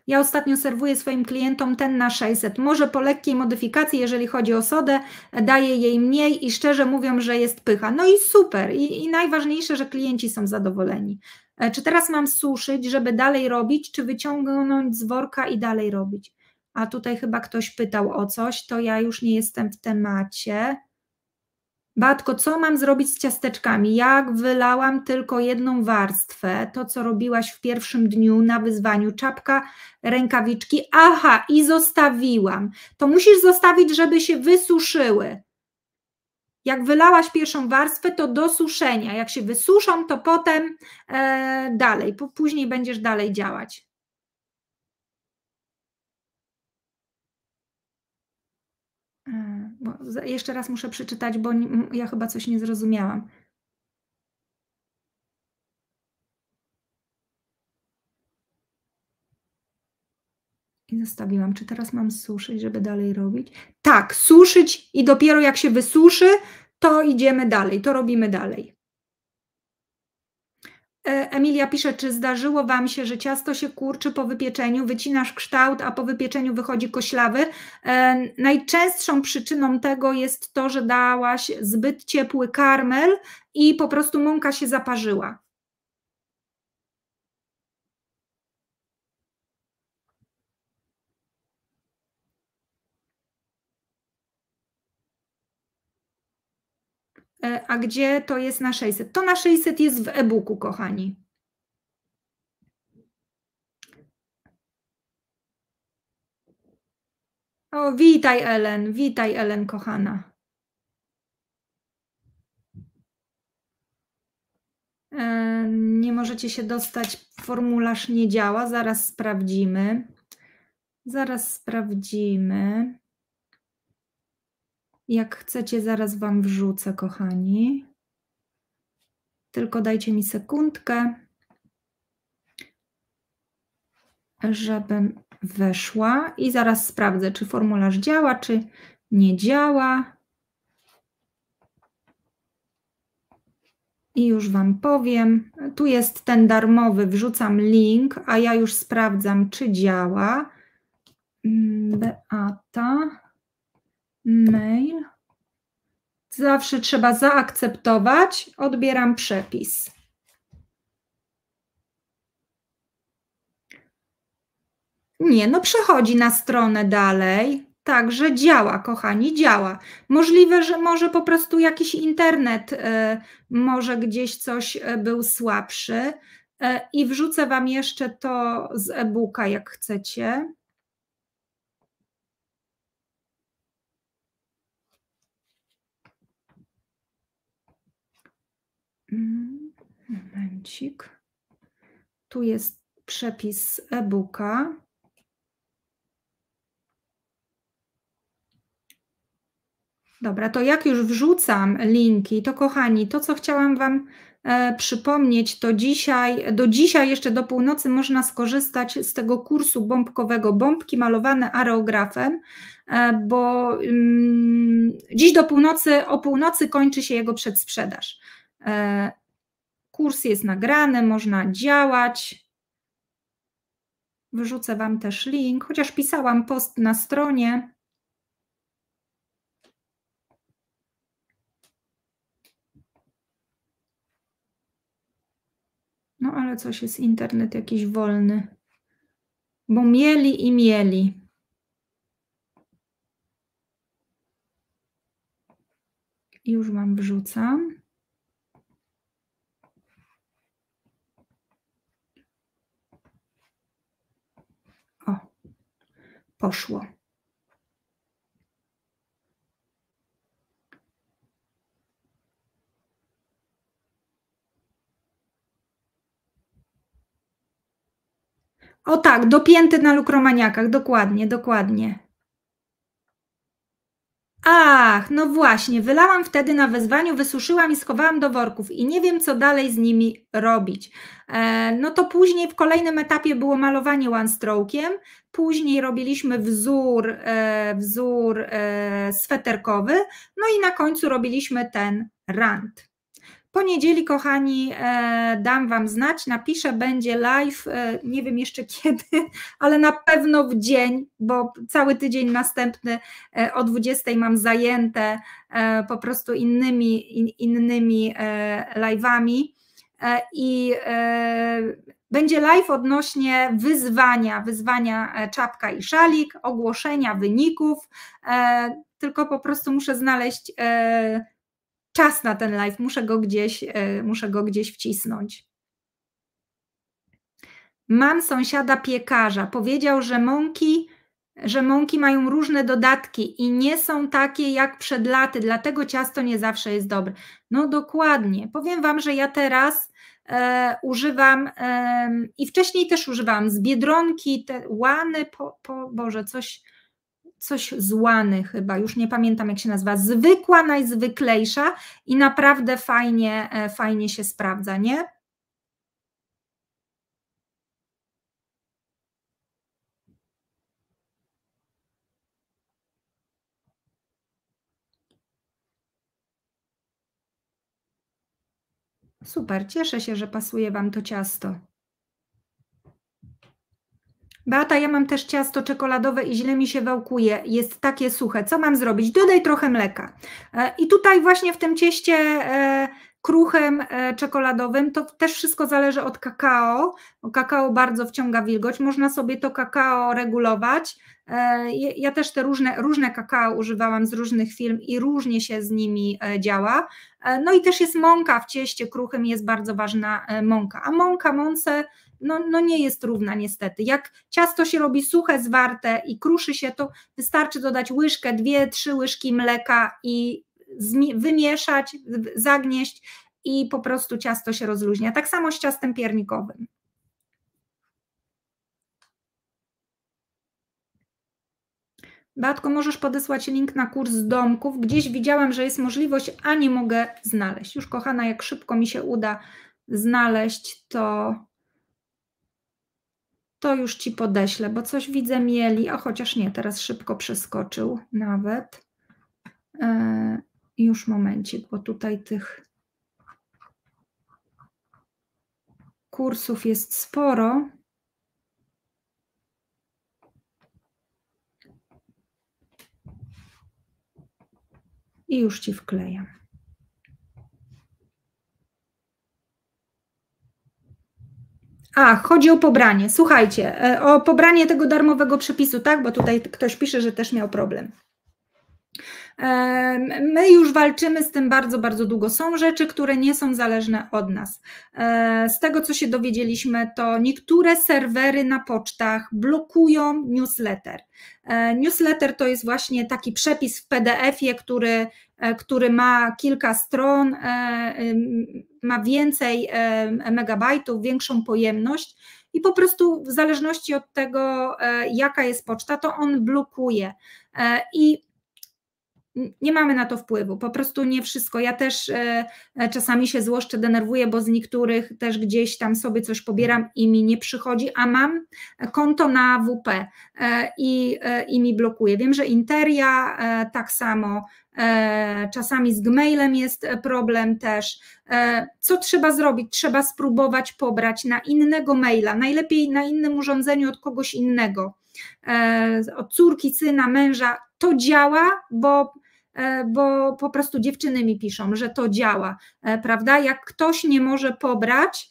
Ja ostatnio serwuję swoim klientom ten na 600. Może po lekkiej modyfikacji, jeżeli chodzi o sodę, daję jej mniej i szczerze mówią, że jest pycha. No i super. I, i najważniejsze, że klienci są zadowoleni. E, czy teraz mam suszyć, żeby dalej robić, czy wyciągnąć z worka i dalej robić? A tutaj chyba ktoś pytał o coś, to ja już nie jestem w temacie. Batko, co mam zrobić z ciasteczkami? Jak wylałam tylko jedną warstwę, to co robiłaś w pierwszym dniu na wyzwaniu, czapka, rękawiczki, aha, i zostawiłam. To musisz zostawić, żeby się wysuszyły. Jak wylałaś pierwszą warstwę, to do suszenia. Jak się wysuszą, to potem e, dalej, później będziesz dalej działać. Hmm. Bo jeszcze raz muszę przeczytać, bo ja chyba coś nie zrozumiałam. I zostawiłam. Czy teraz mam suszyć, żeby dalej robić? Tak, suszyć i dopiero jak się wysuszy, to idziemy dalej, to robimy dalej. E, Emilia pisze, czy zdarzyło Wam się, że ciasto się kurczy po wypieczeniu, wycinasz kształt, a po wypieczeniu wychodzi koślawy? E, najczęstszą przyczyną tego jest to, że dałaś zbyt ciepły karmel i po prostu mąka się zaparzyła. E, a gdzie to jest na 600? To na 600 jest w e-booku, kochani. O, witaj Ellen, witaj Ellen, kochana. E, nie możecie się dostać, formularz nie działa, zaraz sprawdzimy. Zaraz sprawdzimy. Jak chcecie, zaraz Wam wrzucę, kochani. Tylko dajcie mi sekundkę, żebym weszła i zaraz sprawdzę, czy formularz działa, czy nie działa. I już Wam powiem. Tu jest ten darmowy, wrzucam link, a ja już sprawdzam, czy działa. Mm, Beata mail. Zawsze trzeba zaakceptować. Odbieram przepis. Nie, no przechodzi na stronę dalej. Także działa, kochani, działa. Możliwe, że może po prostu jakiś internet, y, może gdzieś coś e, był słabszy. Y, I wrzucę Wam jeszcze to z e-booka, jak chcecie. Mm, momencik. Tu jest przepis e-booka. Dobra, to jak już wrzucam linki, to kochani, to co chciałam Wam e, przypomnieć, to dzisiaj, do dzisiaj jeszcze do północy można skorzystać z tego kursu bombkowego, bombki malowane areografem, e, bo mm, dziś do północy, o północy kończy się jego przedsprzedaż. E, kurs jest nagrany, można działać. Wyrzucę Wam też link, chociaż pisałam post na stronie. No ale coś jest internet jakiś wolny. Bo mieli i mieli. Już Wam wrzucam. poszło. O tak, dopięty na lukromaniakach, dokładnie, dokładnie. Ach, no właśnie, wylałam wtedy na wezwaniu, wysuszyłam i schowałam do worków i nie wiem, co dalej z nimi robić. E, no to później w kolejnym etapie było malowanie one stroke'iem, później robiliśmy wzór, e, wzór e, sweterkowy, no i na końcu robiliśmy ten rant. W niedzieli, kochani, e, dam Wam znać, napiszę, będzie live, e, nie wiem jeszcze kiedy, ale na pewno w dzień, bo cały tydzień następny e, o 20 mam zajęte po prostu innymi, in, innymi live'ami i będzie live odnośnie wyzwania, wyzwania czapka i szalik, ogłoszenia wyników, tylko po prostu muszę znaleźć czas na ten live, muszę go gdzieś, e, muszę go gdzieś wcisnąć. Mam sąsiada piekarza, powiedział, że mąki, że mąki mają różne dodatki i nie są takie jak przed laty, dlatego ciasto nie zawsze jest dobre. No dokładnie. Powiem wam, że ja teraz e, używam e, i wcześniej też używałam z biedronki, te łany, po, po Boże, coś coś złany chyba, już nie pamiętam jak się nazywa, zwykła, najzwyklejsza i naprawdę fajnie, e, fajnie się sprawdza, nie? Super, cieszę się, że pasuje Wam to ciasto. Beata, ja mam też ciasto czekoladowe i źle mi się wałkuje, jest takie suche, co mam zrobić? Dodaj trochę mleka. E, I tutaj właśnie w tym cieście e, kruchym e, czekoladowym, to też wszystko zależy od kakao. Kakao bardzo wciąga wilgoć, można sobie to kakao regulować. Ja też te różne, różne kakao używałam z różnych firm i różnie się z nimi działa. No i też jest mąka w cieście kruchym, jest bardzo ważna mąka. A mąka, mące no, no nie jest równa niestety. Jak ciasto się robi suche, zwarte i kruszy się, to wystarczy dodać łyżkę, dwie, trzy łyżki mleka i wymieszać, zagnieść i po prostu ciasto się rozluźnia. Tak samo z ciastem piernikowym. Beatko, możesz podesłać link na kurs z domków. Gdzieś widziałam, że jest możliwość, a nie mogę znaleźć. Już kochana, jak szybko mi się uda znaleźć, to, to już Ci podeślę, bo coś widzę mieli, a chociaż nie, teraz szybko przeskoczył nawet. E, już momencik, bo tutaj tych kursów jest sporo. I już Ci wklejam. A, chodzi o pobranie. Słuchajcie, e, o pobranie tego darmowego przepisu, tak? Bo tutaj ktoś pisze, że też miał problem. E, my już walczymy z tym bardzo, bardzo długo. Są rzeczy, które nie są zależne od nas. E, z tego, co się dowiedzieliśmy, to niektóre serwery na pocztach blokują newsletter. Newsletter to jest właśnie taki przepis w PDF-ie, który E, który ma kilka stron, e, ma więcej e, megabajtów, większą pojemność i po prostu w zależności od tego, jaka jest poczta, to on blokuje. I nie mamy na to wpływu, po prostu nie wszystko. Ja też czasami się złoszczę, denerwuję, bo z niektórych też gdzieś tam sobie coś pobieram i mi nie przychodzi, a mam konto na WP i, i mi blokuje. Wiem, że Interia tak samo E, czasami z gmailem jest e, problem też. E, co trzeba zrobić? Trzeba spróbować pobrać na innego maila, najlepiej na innym urządzeniu od kogoś innego, od córki, syna, męża. To działa, bo bo po prostu dziewczyny mi piszą, że to działa, prawda? Jak ktoś nie może pobrać,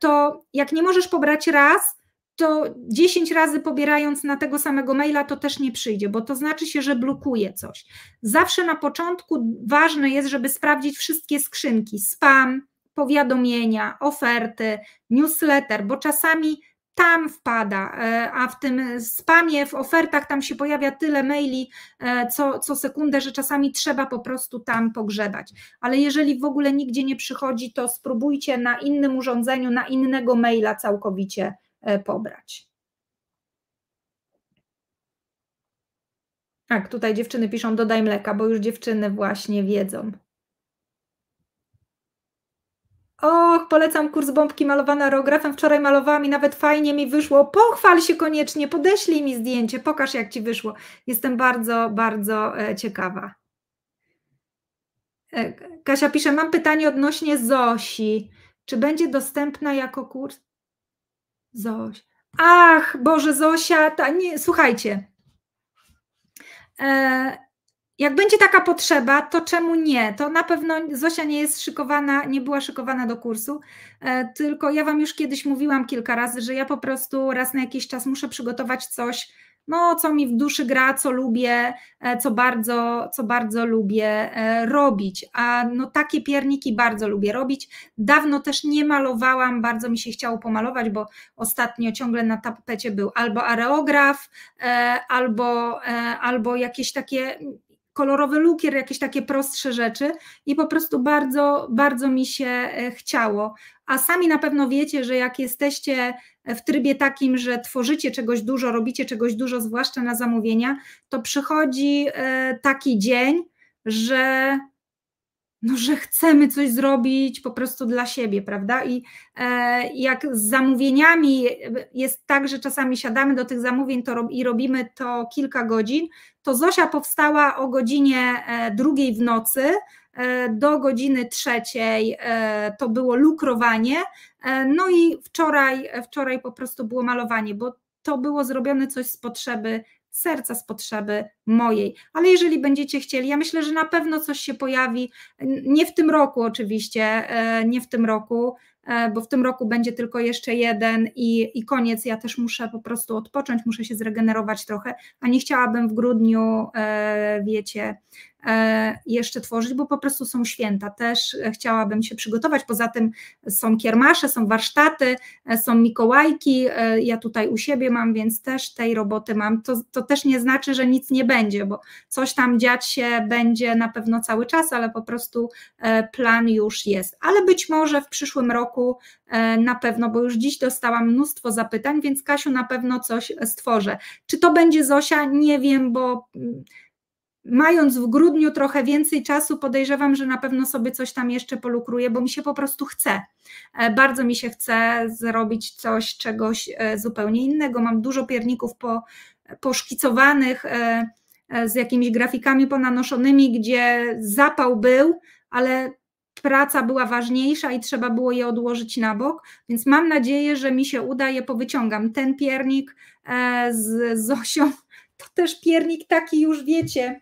to jak nie możesz pobrać raz, to 10 razy pobierając na tego samego maila, to też nie przyjdzie, bo to znaczy się, że blokuje coś. Zawsze na początku ważne jest, żeby sprawdzić wszystkie skrzynki: spam, powiadomienia, oferty, newsletter, bo czasami tam wpada, e, a w tym spamie, w ofertach tam się pojawia tyle maili e, co, co sekundę, że czasami trzeba po prostu tam pogrzebać. Ale jeżeli w ogóle nigdzie nie przychodzi, to spróbujcie na innym urządzeniu, na innego maila całkowicie E, pobrać. Tak, tutaj dziewczyny piszą dodaj mleka, bo już dziewczyny właśnie wiedzą. Och, polecam kurs bombki malowane aerografem. Wczoraj malowałam i nawet fajnie mi wyszło. Pochwal się koniecznie, podeślij mi zdjęcie, pokaż jak ci wyszło. Jestem bardzo, bardzo e, ciekawa. E, Kasia pisze, mam pytanie odnośnie Zosi. Czy będzie dostępna jako kurs? Zoś. Ach, Boże, Zosia, ta, nie, słuchajcie. E, jak będzie taka potrzeba, to czemu nie? To na pewno Zosia nie jest szykowana, nie była szykowana do kursu, e, tylko ja Wam już kiedyś mówiłam kilka razy, że ja po prostu raz na jakiś czas muszę przygotować coś, no, co mi w duszy gra, co lubię, e, co bardzo, co bardzo lubię e, robić. A no, takie pierniki bardzo lubię robić. Dawno też nie malowałam, bardzo mi się chciało pomalować, bo ostatnio ciągle na tapecie był albo areograf, e, albo, albo jakieś takie kolorowy lukier, jakieś takie prostsze rzeczy i po prostu bardzo, bardzo mi się chciało. A sami na pewno wiecie, że jak jesteście w trybie takim, że tworzycie czegoś dużo, robicie czegoś dużo, zwłaszcza na zamówienia, to przychodzi e, taki dzień, że no, że chcemy coś zrobić po prostu dla siebie, prawda? I e, jak z zamówieniami jest tak, że czasami siadamy do tych zamówień to rob, i robimy to kilka godzin, to Zosia powstała o godzinie e, drugiej w nocy, do godziny trzeciej to było lukrowanie, E, no i wczoraj, wczoraj po prostu było malowanie, bo to było zrobione coś z potrzeby serca, z potrzeby mojej. Ale jeżeli będziecie chcieli, ja myślę, że na pewno coś się pojawi, nie w tym roku oczywiście, e, nie w tym roku, e, bo w tym roku będzie tylko jeszcze jeden i, i koniec. Ja też muszę po prostu odpocząć, muszę się zregenerować trochę, a nie chciałabym w grudniu, wiecie, E, jeszcze tworzyć, bo po prostu są święta. Też e, chciałabym się przygotować. Poza tym są kiermasze, są warsztaty, e, są mikołajki. Ja tutaj u siebie mam, więc też tej roboty mam. To, to też nie znaczy, że nic nie będzie, bo coś tam dziać się będzie na pewno cały czas, ale po prostu plan już jest. Ale być może w przyszłym roku na pewno, bo już dziś dostałam mnóstwo zapytań, więc Kasiu na pewno coś stworzę. Czy to będzie Zosia? Nie wiem, bo mm, mając w grudniu trochę więcej czasu, podejrzewam, że na pewno sobie coś tam jeszcze polukruję, bo mi się po prostu chce. E, bardzo mi się chce zrobić coś, czegoś e, zupełnie innego. Mam dużo pierników po, poszkicowanych e, z jakimiś grafikami ponanoszonymi, gdzie zapał był, ale praca była ważniejsza i trzeba było je odłożyć na bok, więc mam nadzieję, że mi się uda, je powyciągam. Ten piernik z Zosią to też piernik taki już wiecie,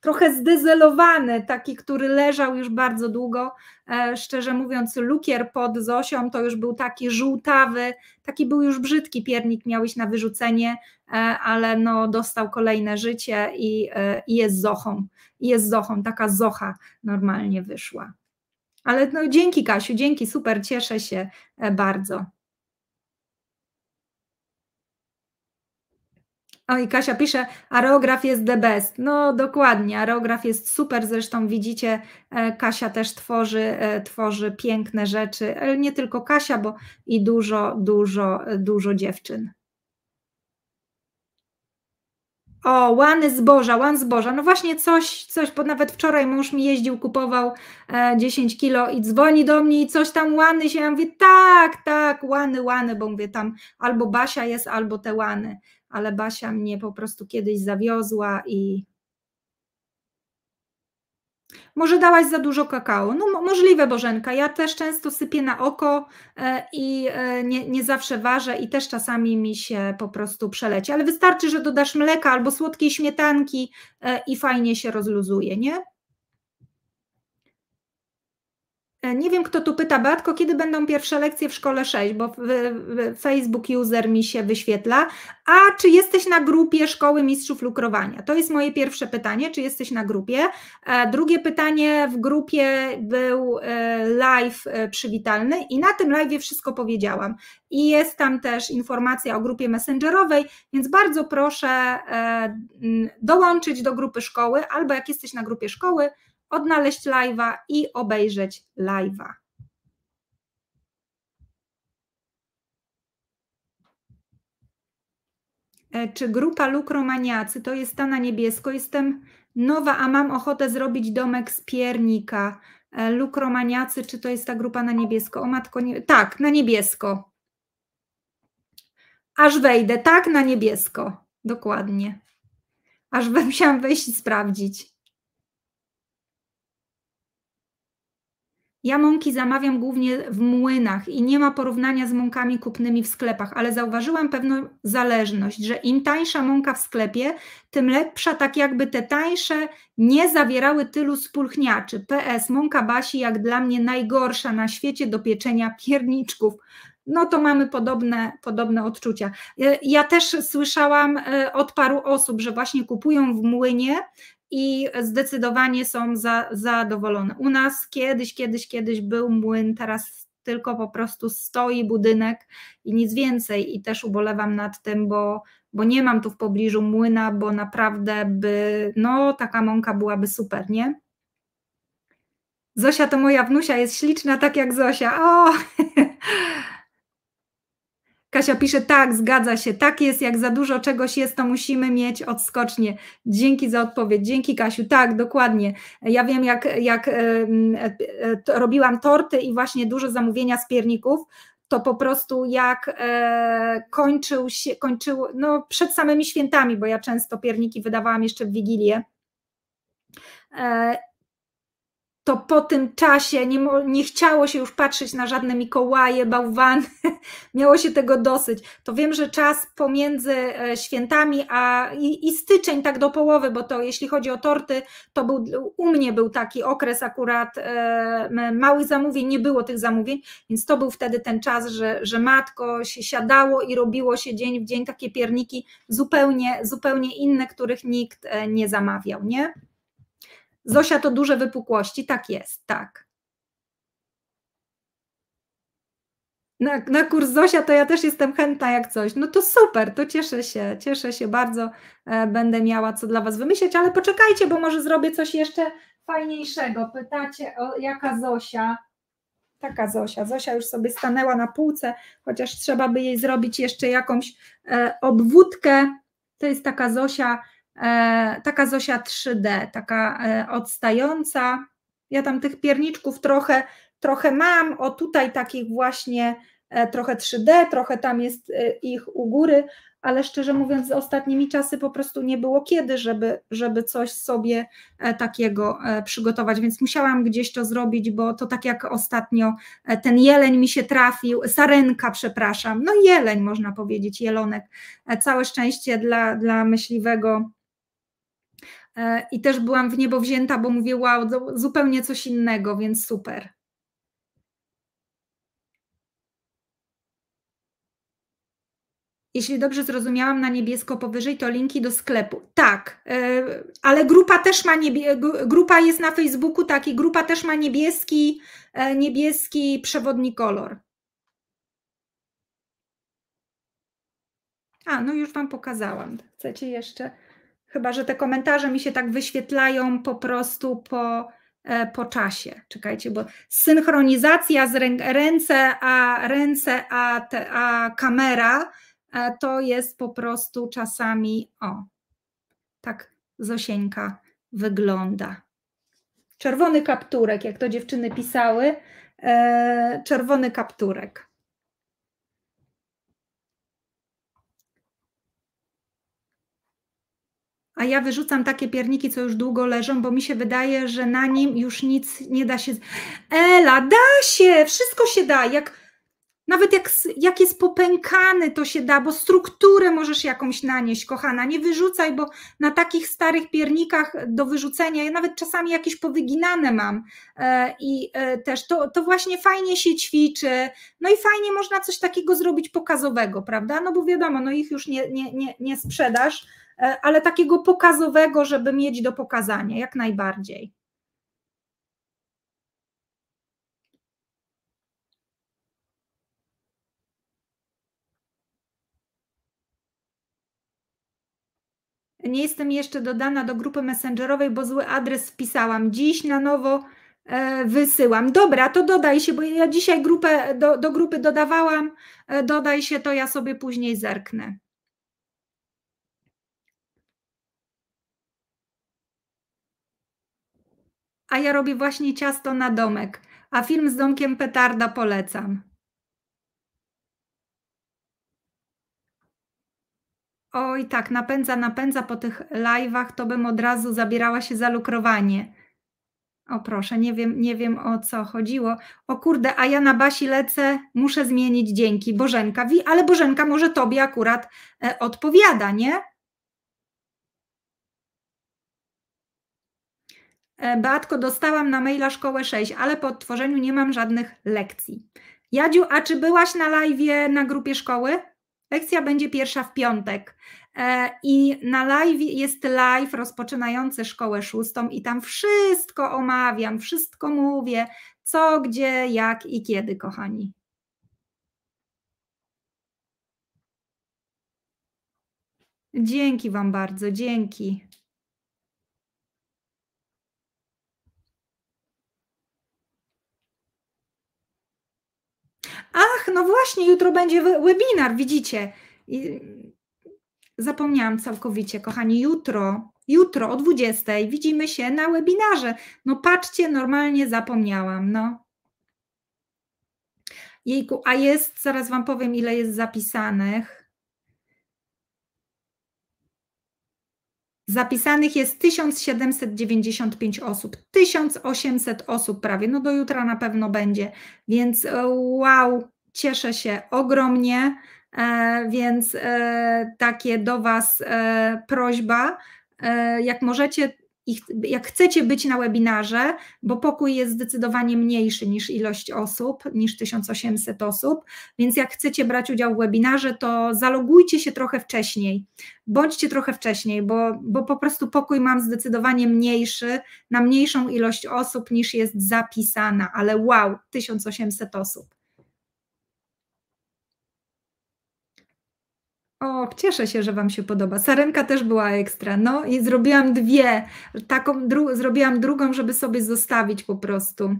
trochę zdezelowany, taki, który leżał już bardzo długo. E, szczerze mówiąc, lukier pod Zosią to już był taki żółtawy, taki był już brzydki piernik, Miałeś na wyrzucenie, e, ale no, dostał kolejne życie i, e, i jest Zochą. jest Zochą, taka Zocha normalnie wyszła. Ale no, dzięki Kasiu, dzięki, super, cieszę się bardzo. O i Kasia pisze, areograf jest the best. No dokładnie, areograf jest super, zresztą widzicie, e, Kasia też tworzy, e, tworzy piękne rzeczy, e, nie tylko Kasia, bo i dużo, dużo, dużo dziewczyn. O, łany zboża, łan zboża. No właśnie coś, coś, bo nawet wczoraj mąż mi jeździł, kupował 10 kilo i dzwoni do mnie i coś tam łany się. Ja mówię, tak, tak, łany, łany, bo mówię tam albo Basia jest, albo te łany ale Basia mnie po prostu kiedyś zawiozła i. Może dałaś za dużo kakao. No możliwe, Bożenka. Ja też często sypię na oko e, i e, nie, nie zawsze ważę i też czasami mi się po prostu przeleci. Ale wystarczy, że dodasz mleka albo słodkiej śmietanki e, i fajnie się rozluzuje, nie? E, nie wiem, kto tu pyta, Batko, kiedy będą pierwsze lekcje w szkole 6, bo Facebook user mi się wyświetla. A czy jesteś na grupie Szkoły Mistrzów Lukrowania? To jest moje pierwsze pytanie, czy jesteś na grupie? E, drugie pytanie, w grupie był e, live przywitalny i na tym live wszystko powiedziałam. I jest tam też informacja o grupie messengerowej, więc bardzo proszę dołączyć do grupy szkoły albo jak jesteś na grupie szkoły, odnaleźć live'a i obejrzeć live'a. E, czy grupa lukromaniacy to jest ta na niebiesko? Jestem nowa, a mam ochotę zrobić domek z piernika. E, lukromaniacy, czy to jest ta grupa na niebiesko? O matko, nie... tak, na niebiesko. Aż wejdę, tak, na niebiesko. Dokładnie. Aż musiałam wejść i sprawdzić. Ja mąki zamawiam głównie w młynach i nie ma porównania z mąkami kupnymi w sklepach, ale zauważyłam pewną zależność, że im tańsza mąka w sklepie, tym lepsza, tak jakby te tańsze nie zawierały tylu spulchniaczy. PS, mąka Basi jak dla mnie najgorsza na świecie do pieczenia pierniczków. No to mamy podobne, podobne odczucia. Ja też słyszałam e, od paru osób, że właśnie kupują w młynie i zdecydowanie są za, zadowolone. U nas kiedyś, kiedyś, kiedyś był młyn, teraz tylko po prostu stoi budynek i nic więcej. I też ubolewam nad tym, bo, bo nie mam tu w pobliżu młyna, bo naprawdę by, no taka mąka byłaby super, nie? Zosia to moja wnusia, jest śliczna tak jak Zosia. O! Kasia pisze, tak, zgadza się, tak jest, jak za dużo czegoś jest, to musimy mieć odskocznie. Dzięki za odpowiedź, dzięki Kasiu, tak, dokładnie. Ja wiem, jak, jak e, e, robiłam torty i właśnie dużo zamówienia z pierników, to po prostu jak e, kończył się, kończyło no przed samymi świętami, bo ja często pierniki wydawałam jeszcze w Wigilię, to po tym czasie nie, nie chciało się już patrzeć na żadne Mikołaje, bałwany, miało się tego dosyć. To wiem, że czas pomiędzy e, świętami a i, i, styczeń tak do połowy, bo to jeśli chodzi o torty, to był, u mnie był taki okres akurat e, małych zamówień, nie było tych zamówień, więc to był wtedy ten czas, że, że matko się siadało i robiło się dzień w dzień takie pierniki zupełnie, zupełnie inne, których nikt e, nie zamawiał, nie? Zosia to duże wypukłości, tak jest, tak. Na, na kurs Zosia to ja też jestem chętna jak coś. No to super, to cieszę się, cieszę się bardzo. E, będę miała co dla Was wymyśleć, ale poczekajcie, bo może zrobię coś jeszcze fajniejszego. Pytacie o jaka Zosia? Taka Zosia. Zosia już sobie stanęła na półce, chociaż trzeba by jej zrobić jeszcze jakąś e, obwódkę. To jest taka Zosia E, taka Zosia 3D, taka e, odstająca. Ja tam tych pierniczków trochę, trochę mam, o tutaj takich właśnie e, trochę 3D, trochę tam jest ich u góry, ale szczerze mówiąc, z ostatnimi czasy po prostu nie było kiedy, żeby, żeby coś sobie takiego przygotować, więc musiałam gdzieś to zrobić, bo to tak jak ostatnio ten jeleń mi się trafił, sarenka, przepraszam, no jeleń można powiedzieć, jelonek. Całe szczęście dla, dla myśliwego E, i też byłam w niebo wzięta, bo mówię, wow, zupełnie coś innego, więc super. Jeśli dobrze zrozumiałam, na niebiesko powyżej to linki do sklepu. Tak, e, ale grupa też ma niebie, grupa jest na Facebooku, tak, i grupa też ma niebieski, e, niebieski przewodni kolor. A, no już Wam pokazałam. Chcecie jeszcze? Chyba, że te komentarze mi się tak wyświetlają po prostu po, e, po czasie. Czekajcie, bo synchronizacja z rę ręce, a ręce, a, te, a kamera e, to jest po prostu czasami o. Tak Zosieńka wygląda. Czerwony kapturek, jak to dziewczyny pisały. E, czerwony kapturek. a ja wyrzucam takie pierniki, co już długo leżą, bo mi się wydaje, że na nim już nic nie da się. Ela, da się! Wszystko się da. Jak, nawet jak, jak jest popękany, to się da, bo strukturę możesz jakąś nanieść, kochana. Nie wyrzucaj, bo na takich starych piernikach do wyrzucenia, ja nawet czasami jakieś powyginane mam e, i e, też to, to właśnie fajnie się ćwiczy, no i fajnie można coś takiego zrobić pokazowego, prawda? No bo wiadomo, no ich już nie, nie, nie, nie sprzedasz, E, ale takiego pokazowego, żeby mieć do pokazania, jak najbardziej. Nie jestem jeszcze dodana do grupy messengerowej, bo zły adres wpisałam. Dziś na nowo e, wysyłam. Dobra, to dodaj się, bo ja dzisiaj grupę, do, do grupy dodawałam. E, dodaj się, to ja sobie później zerknę. a ja robię właśnie ciasto na domek, a film z domkiem petarda polecam. Oj, tak, napędza, napędza po tych live'ach, to bym od razu zabierała się za lukrowanie. O proszę, nie wiem, nie wiem o co chodziło. O kurde, a ja na basi lecę, muszę zmienić dzięki Bożenka. ale Bożenka może tobie akurat e, odpowiada, nie? E, Beatko, dostałam na maila szkołę 6, ale po odtworzeniu nie mam żadnych lekcji. Jadziu, a czy byłaś na live na grupie szkoły? Lekcja będzie pierwsza w piątek. E, I na live jest live rozpoczynający szkołę szóstą, i tam wszystko omawiam, wszystko mówię, co, gdzie, jak i kiedy, kochani. Dzięki Wam bardzo, dzięki. Ach, no właśnie, jutro będzie webinar, widzicie. I zapomniałam całkowicie, kochani, jutro, jutro o 20 widzimy się na webinarze. No patrzcie, normalnie zapomniałam, no. Jejku, a jest, zaraz Wam powiem, ile jest zapisanych. Zapisanych jest 1795 osób, 1800 osób prawie, no do jutra na pewno będzie, więc e, wow, cieszę się ogromnie, e, więc e, takie do Was prośba, jak możecie i jak chcecie być na webinarze, bo pokój jest zdecydowanie mniejszy niż ilość osób, niż 1800 osób, więc jak chcecie brać udział w webinarze, to zalogujcie się trochę wcześniej, bądźcie trochę wcześniej, bo, bo po prostu pokój mam zdecydowanie mniejszy, na mniejszą ilość osób niż jest zapisana, ale wow, 1800 osób. O, cieszę się, że Wam się podoba. Sarenka też była ekstra. No i zrobiłam dwie. Taką dru zrobiłam drugą, żeby sobie zostawić po prostu.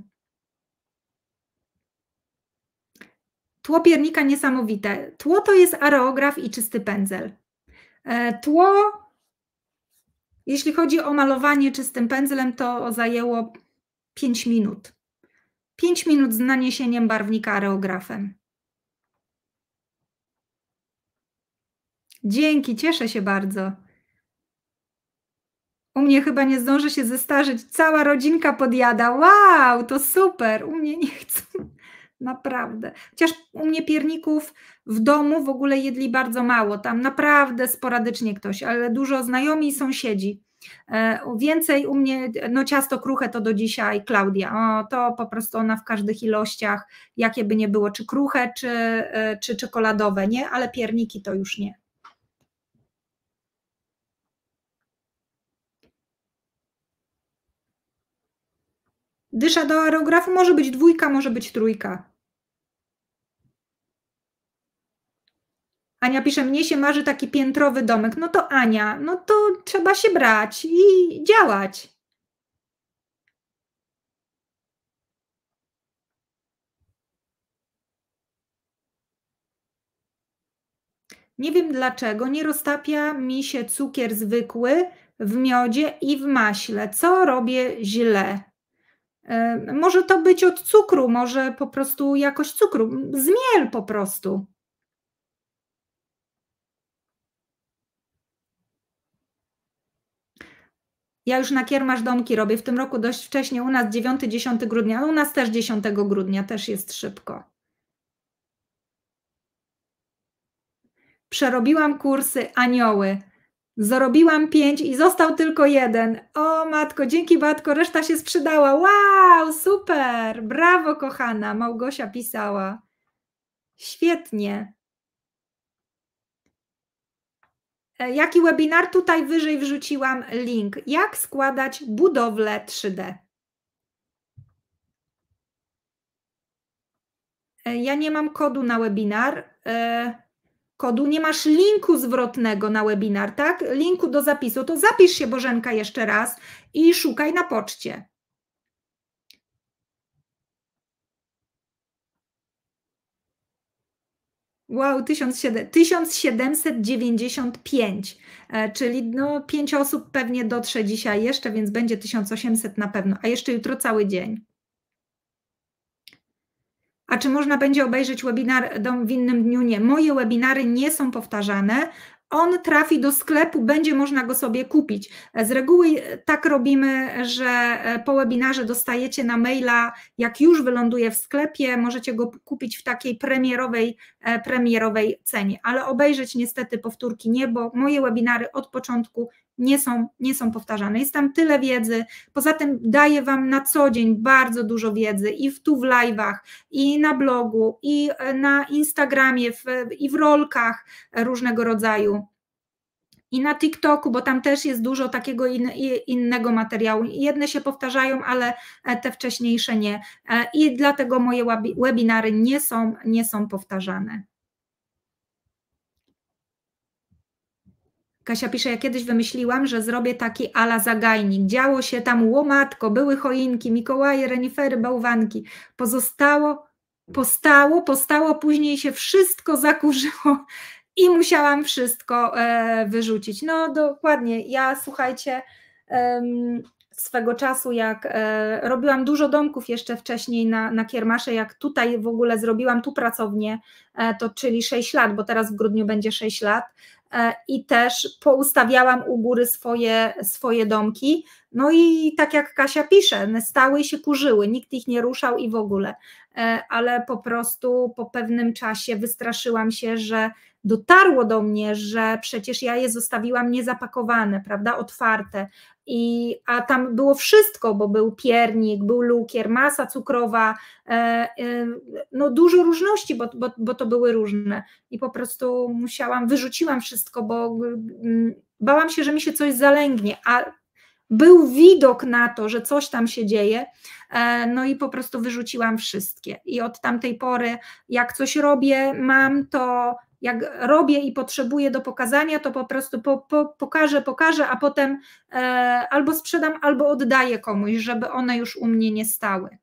Tło piernika niesamowite. Tło to jest areograf i czysty pędzel. E, tło, jeśli chodzi o malowanie czystym pędzlem, to zajęło 5 minut. 5 minut z naniesieniem barwnika areografem. Dzięki, cieszę się bardzo. U mnie chyba nie zdąży się zestarzeć. Cała rodzinka podjada. Wow, to super. U mnie nie chcą. Naprawdę. Chociaż u mnie pierników w domu w ogóle jedli bardzo mało. Tam naprawdę sporadycznie ktoś, ale dużo znajomi i sąsiedzi. E, więcej u mnie, no ciasto kruche to do dzisiaj, Klaudia, o, to po prostu ona w każdych ilościach, jakie by nie było, czy kruche, czy, e, czy czekoladowe, nie, ale pierniki to już nie. Dysza do aerografu może być dwójka, może być trójka. Ania pisze, mnie się marzy taki piętrowy domek. No to Ania, no to trzeba się brać i działać. Nie wiem dlaczego nie roztapia mi się cukier zwykły w miodzie i w maśle. Co robię źle? E, może to być od cukru, może po prostu jakość cukru, zmiel po prostu. Ja już na kiermasz domki robię, w tym roku dość wcześnie, u nas 9-10 grudnia, u nas też 10 grudnia, też jest szybko. Przerobiłam kursy anioły. Zarobiłam pięć i został tylko jeden. O matko, dzięki Batko, reszta się sprzedała. Wow, super, brawo kochana, Małgosia pisała. Świetnie. E, jaki webinar? Tutaj wyżej wrzuciłam link. Jak składać budowlę 3D. E, ja nie mam kodu na webinar. E, kodu, nie masz linku zwrotnego na webinar, tak? Linku do zapisu, to zapisz się Bożenka jeszcze raz i szukaj na poczcie. Wow, 1795, e, czyli no 5 osób pewnie dotrze dzisiaj jeszcze, więc będzie 1800 na pewno, a jeszcze jutro cały dzień. A czy można będzie obejrzeć webinar w innym dniu? Nie. Moje webinary nie są powtarzane. On trafi do sklepu, będzie można go sobie kupić. Z reguły tak robimy, że e, po webinarze dostajecie na maila, jak już wyląduje w sklepie, możecie go kupić w takiej premierowej, e, premierowej cenie. Ale obejrzeć niestety powtórki nie, bo moje webinary od początku nie są, nie są powtarzane. Jest tam tyle wiedzy, poza tym daję Wam na co dzień bardzo dużo wiedzy i w, tu w live'ach, i na blogu, i e, na Instagramie, w, i w rolkach e, różnego rodzaju i na TikToku, bo tam też jest dużo takiego in, innego materiału. Jedne się powtarzają, ale e, te wcześniejsze nie. I dlatego moje webinary nie są, nie są powtarzane. Kasia pisze, ja kiedyś wymyśliłam, że zrobię taki ala zagajnik. Działo się tam łomatko, były choinki, Mikołaje, renifery, bałwanki. Pozostało, postało, postało, później się wszystko zakurzyło i musiałam wszystko e, wyrzucić. No dokładnie, ja słuchajcie, em, swego czasu, jak e, robiłam dużo domków jeszcze wcześniej na, na kiermasze, jak tutaj w ogóle zrobiłam tu pracownię, e, to czyli 6 lat, bo teraz w grudniu będzie 6 lat, E, i też poustawiałam u góry swoje, swoje domki. No i tak jak Kasia pisze, stały się kurzyły, nikt ich nie ruszał i w ogóle. E, ale po prostu po pewnym czasie wystraszyłam się, że dotarło do mnie, że przecież ja je zostawiłam niezapakowane, prawda, otwarte, i, a tam było wszystko, bo był piernik, był lukier, masa cukrowa, e, e, no dużo różności, bo, bo, bo to były różne. I po prostu musiałam, wyrzuciłam wszystko, bo mm, bałam się, że mi się coś zalęgnie, a był widok na to, że coś tam się dzieje, e, no i po prostu wyrzuciłam wszystkie. I od tamtej pory, jak coś robię, mam to jak robię i potrzebuję do pokazania, to po prostu po, po, pokażę, pokażę, a potem e, albo sprzedam, albo oddaję komuś, żeby one już u mnie nie stały.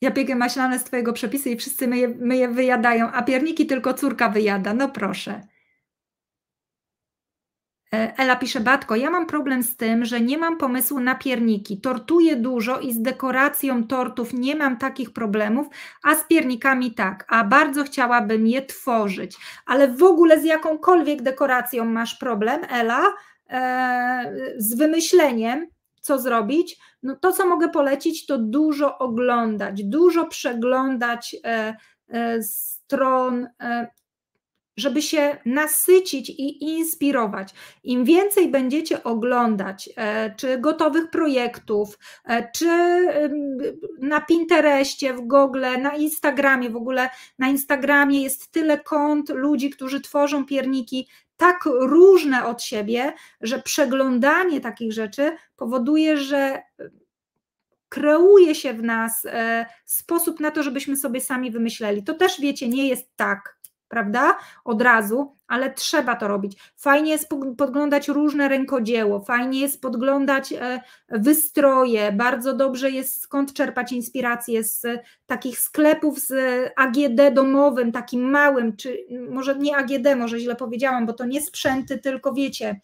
Ja piekę maślane z Twojego przepisu i wszyscy my je, my je wyjadają, a pierniki tylko córka wyjada. No proszę. E, Ela pisze, Batko, ja mam problem z tym, że nie mam pomysłu na pierniki. Tortuję dużo i z dekoracją tortów nie mam takich problemów, a z piernikami tak, a bardzo chciałabym je tworzyć. Ale w ogóle z jakąkolwiek dekoracją masz problem, Ela, e, z wymyśleniem, co zrobić, no to co mogę polecić, to dużo oglądać, dużo przeglądać e, e, stron e, żeby się nasycić i inspirować. Im więcej będziecie oglądać, e, czy gotowych projektów, e, czy na Pinterestie, w Google, na Instagramie, w ogóle na Instagramie jest tyle kont ludzi, którzy tworzą pierniki tak różne od siebie, że przeglądanie takich rzeczy powoduje, że e, kreuje się w nas sposób na to, żebyśmy sobie sami wymyśleli. To też wiecie, nie jest tak prawda? Od razu, ale trzeba to robić. Fajnie jest podglądać różne rękodzieło, fajnie jest podglądać e, wystroje, bardzo dobrze jest skąd czerpać inspiracje z takich sklepów z AGD domowym, takim małym, czy może nie AGD, może źle powiedziałam, bo to nie sprzęty, tylko wiecie,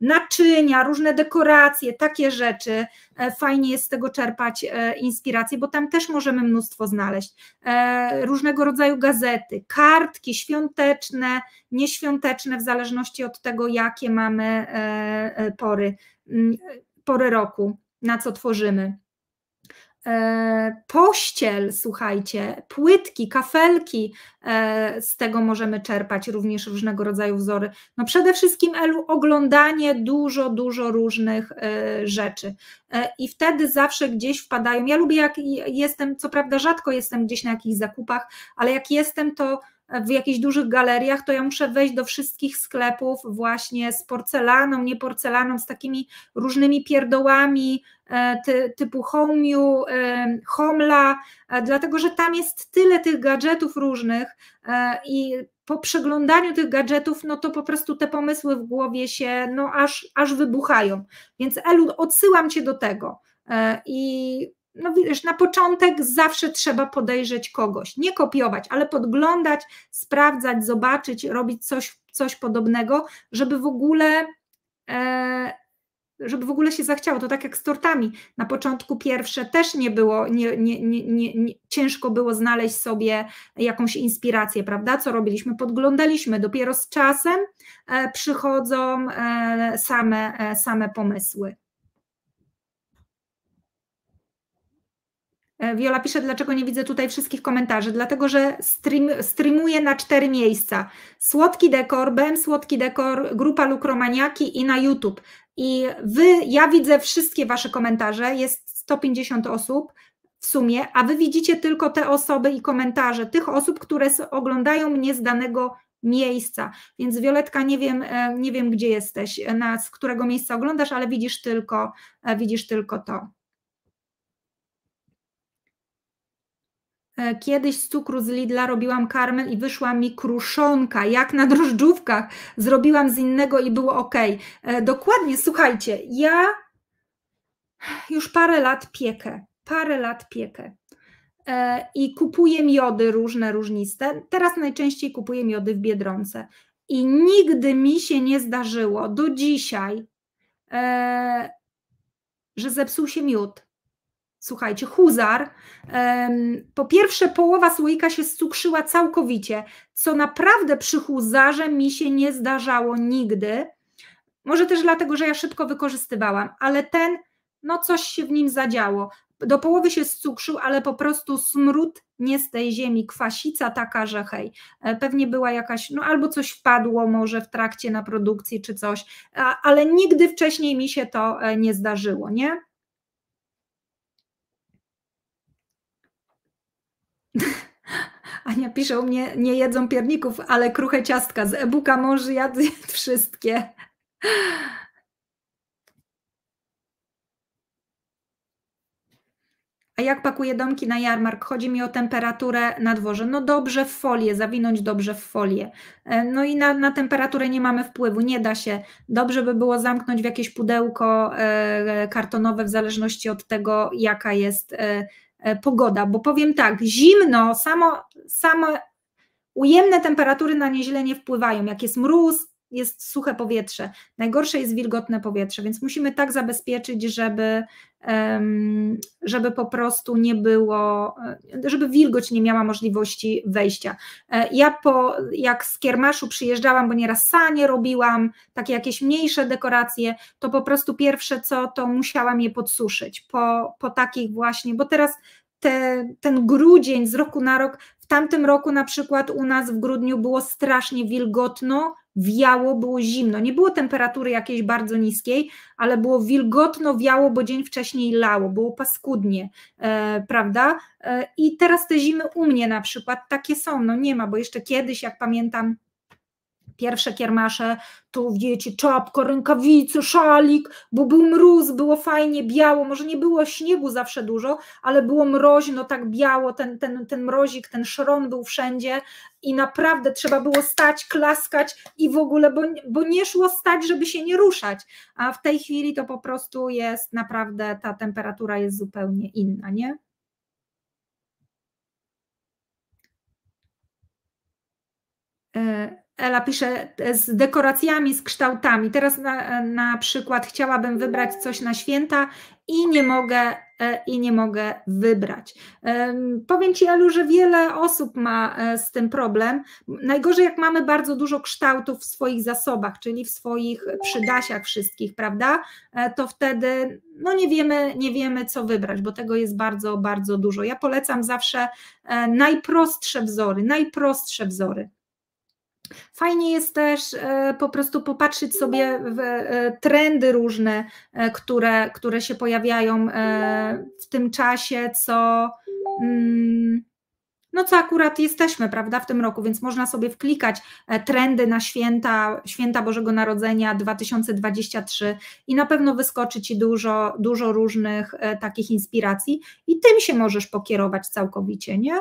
naczynia, różne dekoracje, takie rzeczy. E, fajnie jest z tego czerpać e, inspirację, bo tam też możemy mnóstwo znaleźć. E, różnego rodzaju gazety, kartki świąteczne, nieświąteczne, w zależności od tego, jakie mamy pory, pory roku, na co tworzymy. E, pościel, słuchajcie, płytki, kafelki, e, z tego możemy czerpać również różnego rodzaju wzory. No przede wszystkim Elu oglądanie dużo, dużo różnych e, rzeczy i wtedy zawsze gdzieś wpadają, ja lubię jak jestem, co prawda rzadko jestem gdzieś na jakichś zakupach, ale jak jestem to w jakichś dużych galeriach, to ja muszę wejść do wszystkich sklepów właśnie z porcelaną, nie porcelaną, z takimi różnymi pierdołami, E, ty, typu Homiu, e, Homla, e, dlatego że tam jest tyle tych gadżetów różnych i po przeglądaniu tych gadżetów, no to po prostu te pomysły w głowie się no aż, aż wybuchają. Więc Elu, odsyłam cię do tego. I no wiesz, na początek zawsze trzeba podejrzeć kogoś, nie kopiować, ale podglądać, sprawdzać, zobaczyć, robić coś, coś podobnego, żeby w ogóle żeby w ogóle się zachciało. To tak jak z tortami. Na początku pierwsze też nie było, nie, nie, nie, nie, ciężko było znaleźć sobie jakąś inspirację, prawda? Co robiliśmy? Podglądaliśmy. Dopiero z czasem e, przychodzą e, same, e, same pomysły. Wiola pisze, dlaczego nie widzę tutaj wszystkich komentarzy. Dlatego, że stream, streamuję na cztery miejsca. Słodki Dekor, BM Słodki Dekor, Grupa Lukromaniaki i na YouTube. I wy, ja widzę wszystkie wasze komentarze, jest 150 osób w sumie, a wy widzicie tylko te osoby i komentarze tych osób, które oglądają mnie z danego miejsca. Więc Wioletka, nie wiem, e, nie wiem gdzie jesteś, e, na, z którego miejsca oglądasz, ale widzisz tylko, e, widzisz tylko to. E, kiedyś z cukru z Lidla robiłam karmel i wyszła mi kruszonka, jak na drożdżówkach. Zrobiłam z innego i było ok. E, dokładnie, słuchajcie, ja już parę lat piekę, parę lat piekę e, i kupuję miody różne, różniste. Teraz najczęściej kupuję miody w Biedronce. I nigdy mi się nie zdarzyło do dzisiaj, że zepsuł się miód Słuchajcie, huzar. Po pierwsze, połowa słoika się zcukrzyła całkowicie, co naprawdę przy huzarze mi się nie zdarzało nigdy. Może też dlatego, że ja szybko wykorzystywałam, ale ten, no coś się w nim zadziało. Do połowy się zcukrzył, ale po prostu smród nie z tej ziemi, kwasica taka, że hej, e, pewnie była jakaś, no albo coś wpadło może w trakcie na produkcji czy coś, ale nigdy wcześniej mi się to e, nie zdarzyło, nie? Ania pisze u mnie, nie jedzą pierników, ale kruche ciastka z e-booka mąż jadł wszystkie. A jak pakuję domki na jarmark? Chodzi mi o temperaturę na dworze. No dobrze w folię, zawinąć dobrze w folię. E, no i na, na temperaturę nie mamy wpływu, nie da się. Dobrze by było zamknąć w jakieś pudełko e, kartonowe, w zależności od tego, jaka jest e, E, pogoda, bo powiem tak, zimno, samo, same ujemne temperatury na nieźle nie wpływają. Jak jest mróz, jest suche powietrze, najgorsze jest wilgotne powietrze, więc musimy tak zabezpieczyć, żeby, żeby po prostu nie było, e, żeby wilgoć nie miała możliwości wejścia. E, ja po, jak z kiermaszu przyjeżdżałam, bo nieraz sanie robiłam, takie jakieś mniejsze dekoracje, to po prostu pierwsze co, to musiałam je podsuszyć po, po takich właśnie, bo teraz te, ten grudzień z roku na rok, w tamtym roku na przykład u nas w grudniu było strasznie wilgotno, wiało, było zimno. Nie było temperatury jakiejś bardzo niskiej, ale było wilgotno, wiało, bo dzień wcześniej lało, było paskudnie, e, prawda? E, I teraz te zimy u mnie na przykład takie są, no nie ma, bo jeszcze kiedyś, jak pamiętam, Pierwsze kiermasze, tu wiecie, czapka, rękawice, szalik, bo był mróz, było fajnie biało, może nie było śniegu zawsze dużo, ale było mroźno, tak biało, ten, ten, ten mrozik, ten szron był wszędzie i naprawdę trzeba było stać, klaskać i w ogóle, bo, bo nie szło stać, żeby się nie ruszać, a w tej chwili to po prostu jest naprawdę, ta temperatura jest zupełnie inna, nie? E, Ela pisze e, z dekoracjami, z kształtami. Teraz na, e, na przykład chciałabym wybrać coś na święta i nie mogę i nie mogę wybrać. Powiem Ci, Elu, że wiele osób ma z tym problem. Najgorzej, jak mamy bardzo dużo kształtów w swoich zasobach, czyli w swoich przydasiach wszystkich, prawda? To wtedy no nie wiemy, nie wiemy, co wybrać, bo tego jest bardzo, bardzo dużo. Ja polecam zawsze najprostsze wzory, najprostsze wzory. Fajnie jest też e, po prostu popatrzeć sobie w e, trendy różne, e, które, które się pojawiają w tym czasie, co mm, no co akurat jesteśmy, prawda, w tym roku, więc można sobie wklikać trendy na święta, święta Bożego Narodzenia 2023 i na pewno wyskoczy Ci dużo, dużo różnych takich inspiracji i tym się możesz pokierować całkowicie, nie?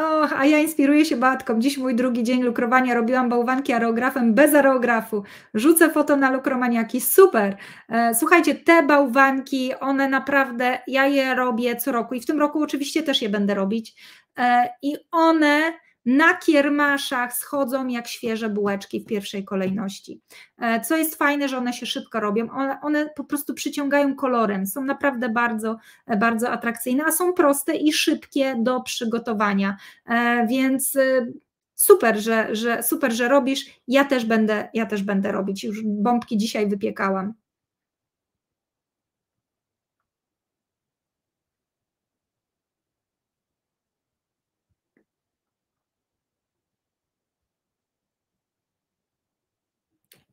Och, a ja inspiruję się Beatką. Dziś mój drugi dzień lukrowania. Robiłam bałwanki aerografem bez aerografu. Rzucę foto na lukromaniaki. Super! E, słuchajcie, te bałwanki, one naprawdę, ja je robię co roku i w tym roku oczywiście też je będę robić. E, I one na kiermaszach schodzą jak świeże bułeczki w pierwszej kolejności. E, co jest fajne, że one się szybko robią, one, one po prostu przyciągają kolorem, są naprawdę bardzo, e, bardzo atrakcyjne, a są proste i szybkie do przygotowania, e, więc super, że, że, super, że robisz, ja też będę, ja też będę robić, już bombki dzisiaj wypiekałam.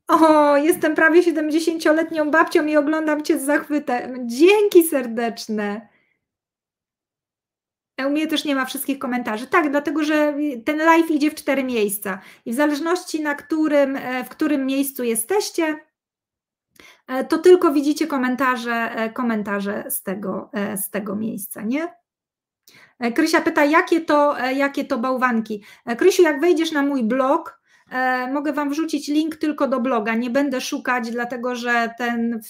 O, jestem prawie 70-letnią babcią i oglądam cię z zachwytem. Dzięki serdeczne. U mnie też nie ma wszystkich komentarzy. Tak, dlatego że ten live idzie w cztery miejsca i w zależności na którym, e, w którym miejscu jesteście, e, to tylko widzicie komentarze, e, komentarze z, tego, z tego miejsca, nie? Krysia pyta, jakie to, jakie to bałwanki? Krysiu, jak wejdziesz na mój blog, E, mogę Wam wrzucić link tylko do bloga, nie będę szukać, dlatego że ten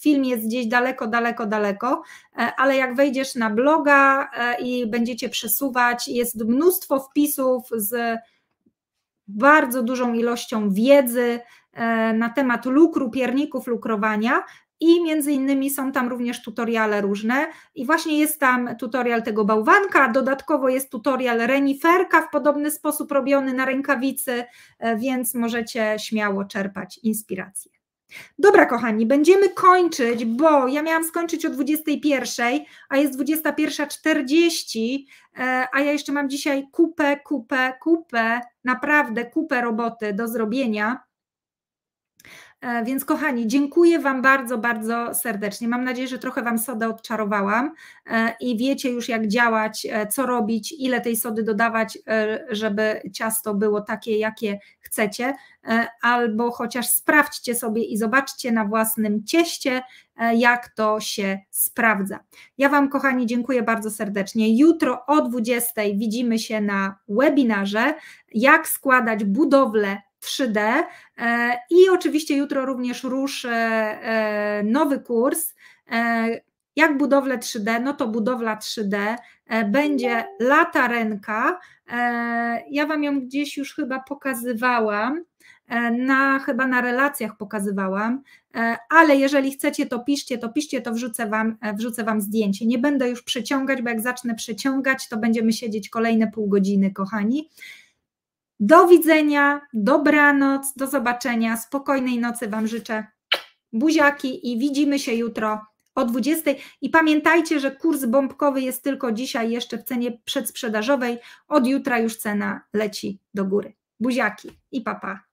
film jest gdzieś daleko, daleko, daleko, e, ale jak wejdziesz na bloga e, i będziecie przesuwać, jest mnóstwo wpisów z bardzo dużą ilością wiedzy na temat lukru, pierników lukrowania, i między innymi są tam również tutoriale różne i właśnie jest tam tutorial tego bałwanka, dodatkowo jest tutorial reniferka w podobny sposób robiony na rękawicy, e, więc możecie śmiało czerpać inspirację. Dobra, kochani, będziemy kończyć, bo ja miałam skończyć o 21.00, a jest 21.40, e, a ja jeszcze mam dzisiaj kupę, kupę, kupę, naprawdę kupę roboty do zrobienia. E, więc kochani, dziękuję Wam bardzo, bardzo serdecznie. Mam nadzieję, że trochę Wam sodę odczarowałam e, i wiecie już jak działać, e, co robić, ile tej sody dodawać, żeby ciasto było takie, jakie chcecie, albo chociaż sprawdźcie sobie i zobaczcie na własnym cieście, jak to się sprawdza. Ja Wam, kochani, dziękuję bardzo serdecznie. Jutro o 20 widzimy się na webinarze, jak składać budowlę 3D. E, I oczywiście jutro również ruszy e, e, nowy kurs. Jak budowlę 3D? No to budowla 3D będzie latarenka. Ja Wam ją gdzieś już chyba pokazywałam na, chyba na relacjach pokazywałam, ale jeżeli chcecie, to piszcie, to piszcie, to wrzucę wam, wrzucę wam zdjęcie. Nie będę już przeciągać, bo jak zacznę przeciągać, to będziemy siedzieć kolejne pół godziny, kochani. Do widzenia, dobranoc, do zobaczenia, spokojnej nocy Wam życzę. Buziaki i widzimy się jutro o 20. I pamiętajcie, że kurs bombkowy jest tylko dzisiaj jeszcze w cenie przedsprzedażowej. Od jutra już cena leci do góry. Buziaki i papa.